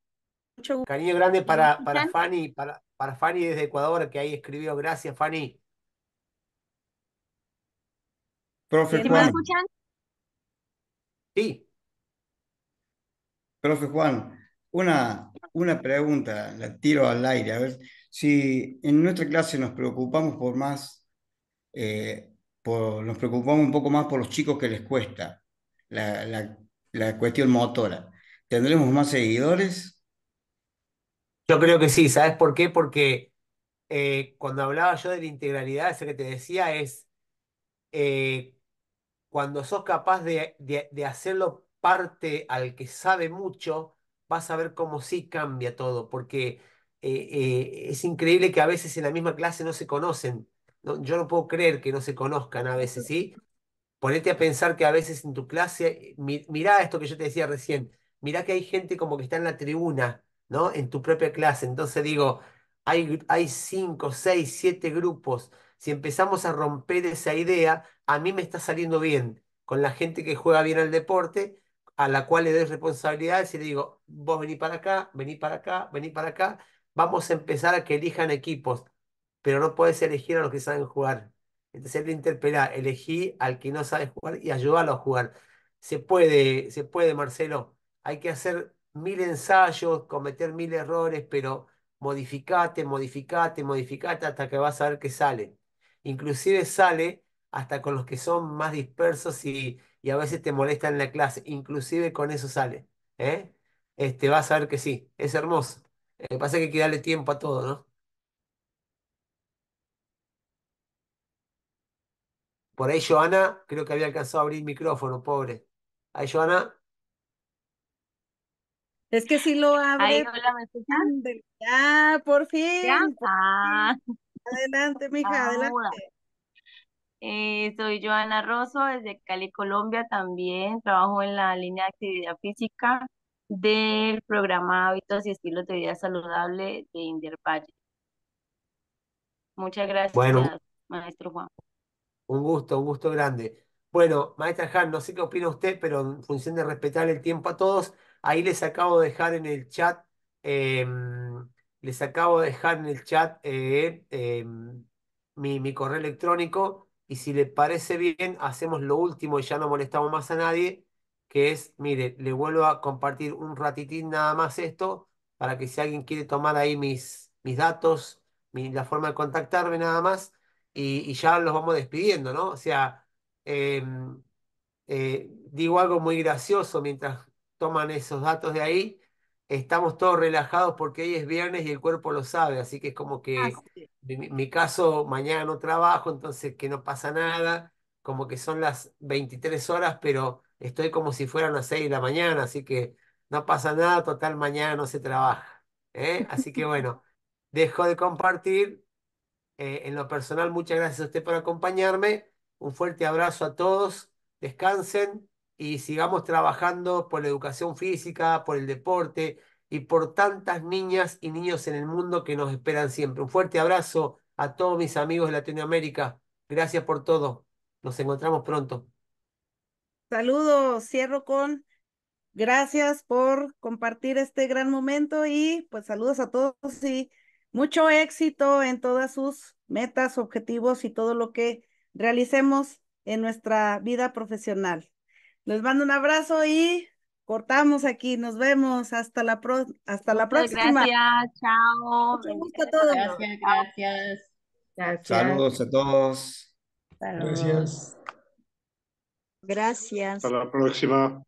gusto. Cariño grande para, para Fanny, para, para Fanny desde Ecuador, que ahí escribió. Gracias, Fanny. Profe Juan. ¿Me escuchan? Sí. Profe Juan, una, una pregunta, la tiro al aire. A ver, si en nuestra clase nos preocupamos por más, eh, por, nos preocupamos un poco más por los chicos que les cuesta la, la, la cuestión motora, ¿tendremos más seguidores? Yo creo que sí, ¿sabes por qué? Porque eh, cuando hablaba yo de la integralidad, eso que te decía es eh, cuando sos capaz de, hacerlo parte al que sabe mucho, vas a ver cómo sí cambia todo, porque eh, es increíble que a veces en la misma clase no se conocen. yo no puedo creer que no se conozcan a veces, ¿sí? Ponete a pensar que a veces en tu clase, mirá esto que yo te decía recién, mirá que hay gente como que está en la tribuna ¿no? En tu propia clase. Entonces digo, hay, hay cinco, seis, siete grupos. Si empezamos a romper esa idea, a mí me está saliendo bien con la gente que juega bien al deporte, a la cual le doy responsabilidades y le digo, vos vení para acá, vení para acá, vení para acá, vamos a empezar a que elijan equipos, pero no podés elegir a los que saben jugar. Entonces él interpelá, elegí al que no sabe jugar y ayudarlo a jugar. Se puede, se puede, Marcelo. Hay que hacer mil ensayos, cometer mil errores, pero modificate, modificate, modificate hasta que vas a ver que sale. Inclusive sale hasta con los que son más dispersos y, a veces te molestan en la clase. Inclusive con eso sale. ¿eh? Este, vas a ver que sí, es hermoso. Lo que pasa es que hay que darle tiempo a todo, ¿no? Por ahí Joana, creo que había alcanzado a abrir micrófono, pobre. Ahí Joana. Es que si lo abre. hola, Ah, mm, por ah. fin. Adelante, mija, adelante. Eh, soy Joana Rosso, desde Cali, Colombia también. Trabajo en la línea de actividad física del programa Hábitos y Estilos de Vida Saludable de Indiarpay. Valle. Muchas gracias, maestro Juan. Un gusto, un gusto grande. Bueno, maestra Han, no sé qué opina usted, pero en función de respetar el tiempo a todos, Ahí les acabo de dejar en el chat, em, les acabo de dejar en el chat eh, em, mi, correo electrónico y si les parece bien, hacemos lo último y ya no molestamos más a nadie, que es, mire, le vuelvo a compartir un ratitín nada más esto, para que si alguien quiere tomar ahí mis, mis datos, la forma de contactarme nada más, y, ya los vamos despidiendo, ¿no? O sea... Em, eh, digo algo muy gracioso mientras toman esos datos de ahí, estamos todos relajados porque hoy es viernes y el cuerpo lo sabe, así que es como que mi, caso, mañana no trabajo, entonces que no pasa nada, como que son las 23 horas, pero estoy como si fueran las 6 de la mañana, así que no pasa nada, total, mañana no se trabaja. ¿eh? Así que bueno, [laughs] dejo de compartir. Eh, en lo personal, muchas gracias a usted por acompañarme. Un fuerte abrazo a todos. Descansen y sigamos trabajando por la educación física, por el deporte y por tantas niñas y niños en el mundo que nos esperan siempre. Un fuerte abrazo a todos mis amigos de Latinoamérica. Gracias por todo. Nos encontramos pronto. Saludos, cierro con gracias por compartir este gran momento y pues saludos a todos y mucho éxito en todas sus metas, objetivos y todo lo que realicemos en nuestra vida profesional. Les mando un abrazo y cortamos aquí. Nos vemos. Hasta la, hasta la próxima. Gracias. Chao. a todos. Gracias, Saludos a todos. Gracias. Gracias. Hasta la próxima.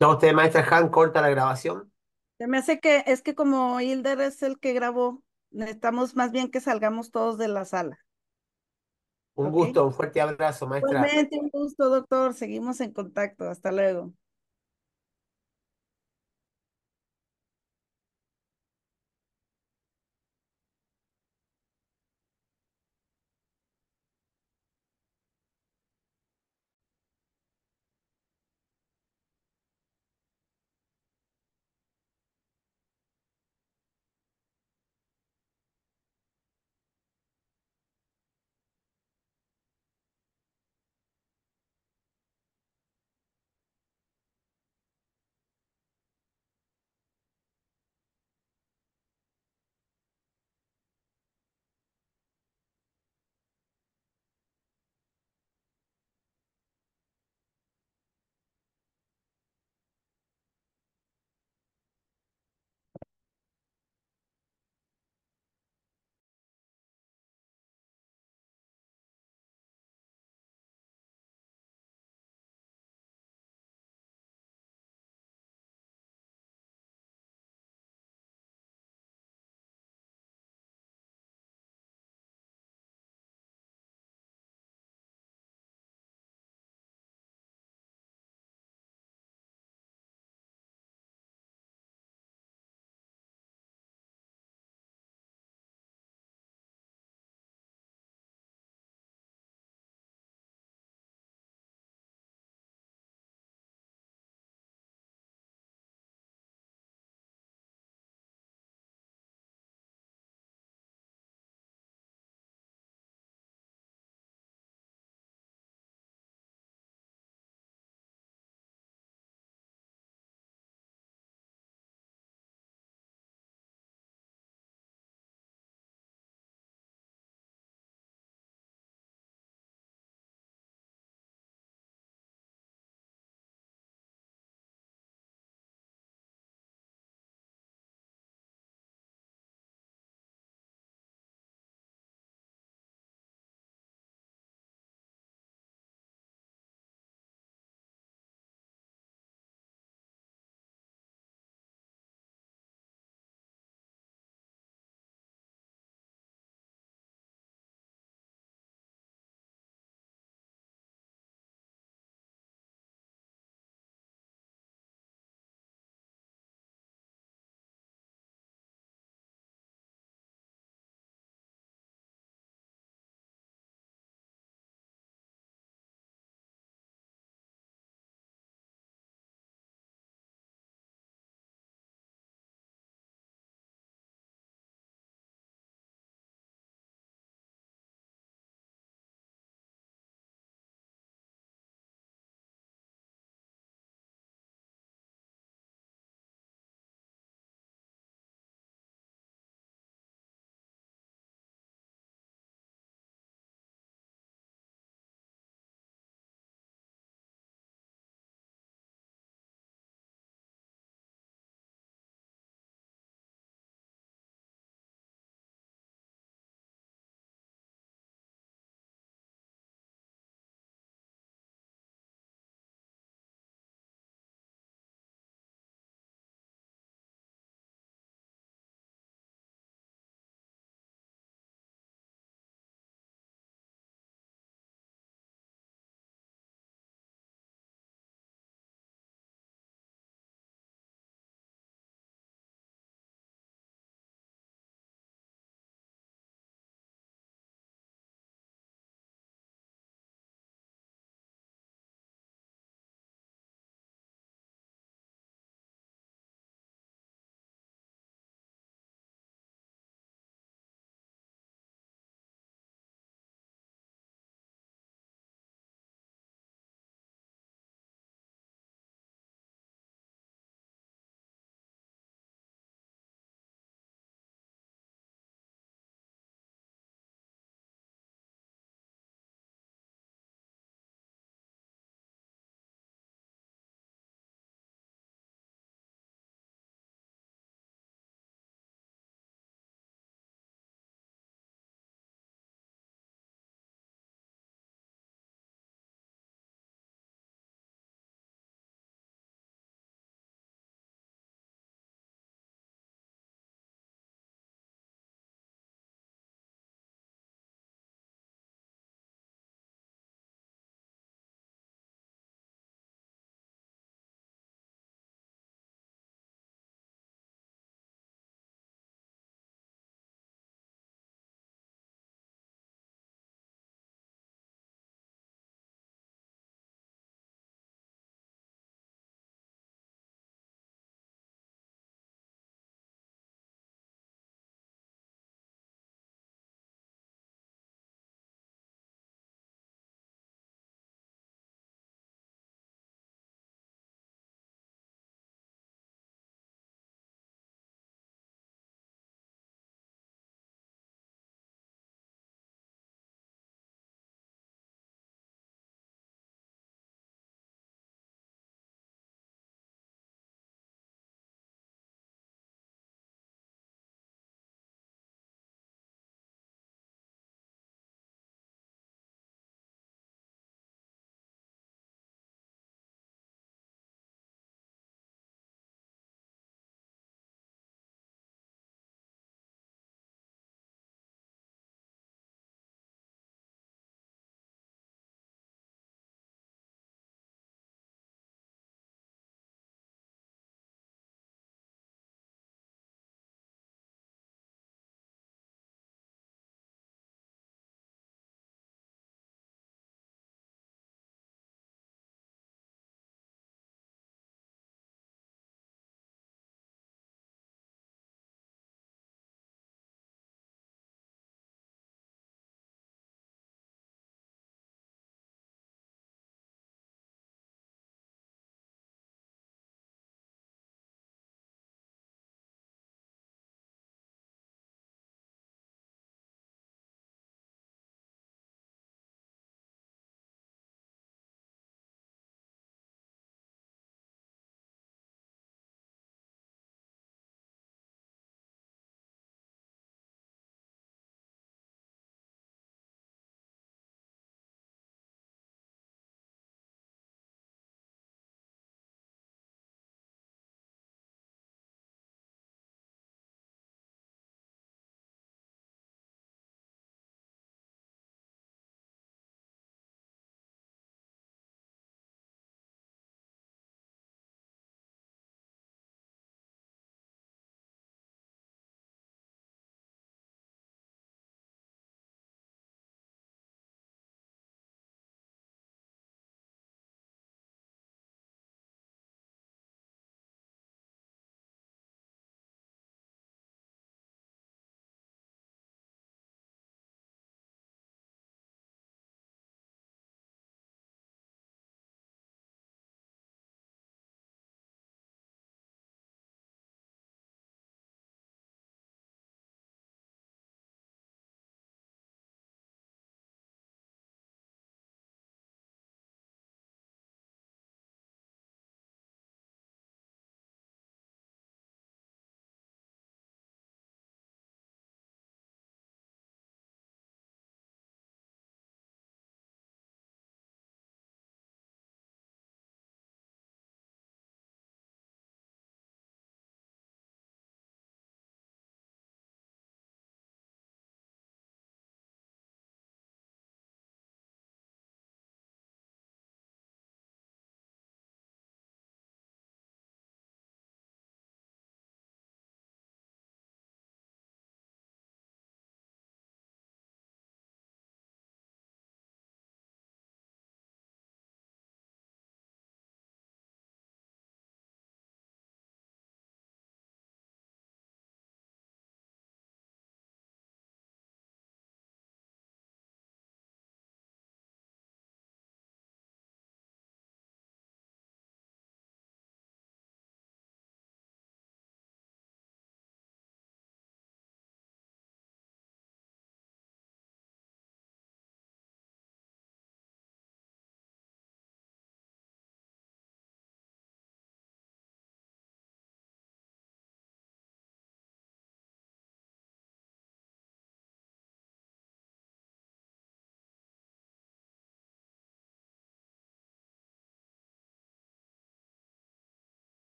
No, usted, maestra Han, corta la grabación. Se me hace que es que como Hilder es el que grabó, necesitamos más bien que salgamos todos de la sala. Un gusto, un fuerte abrazo, maestra. un gusto, doctor. Seguimos en contacto. Hasta luego.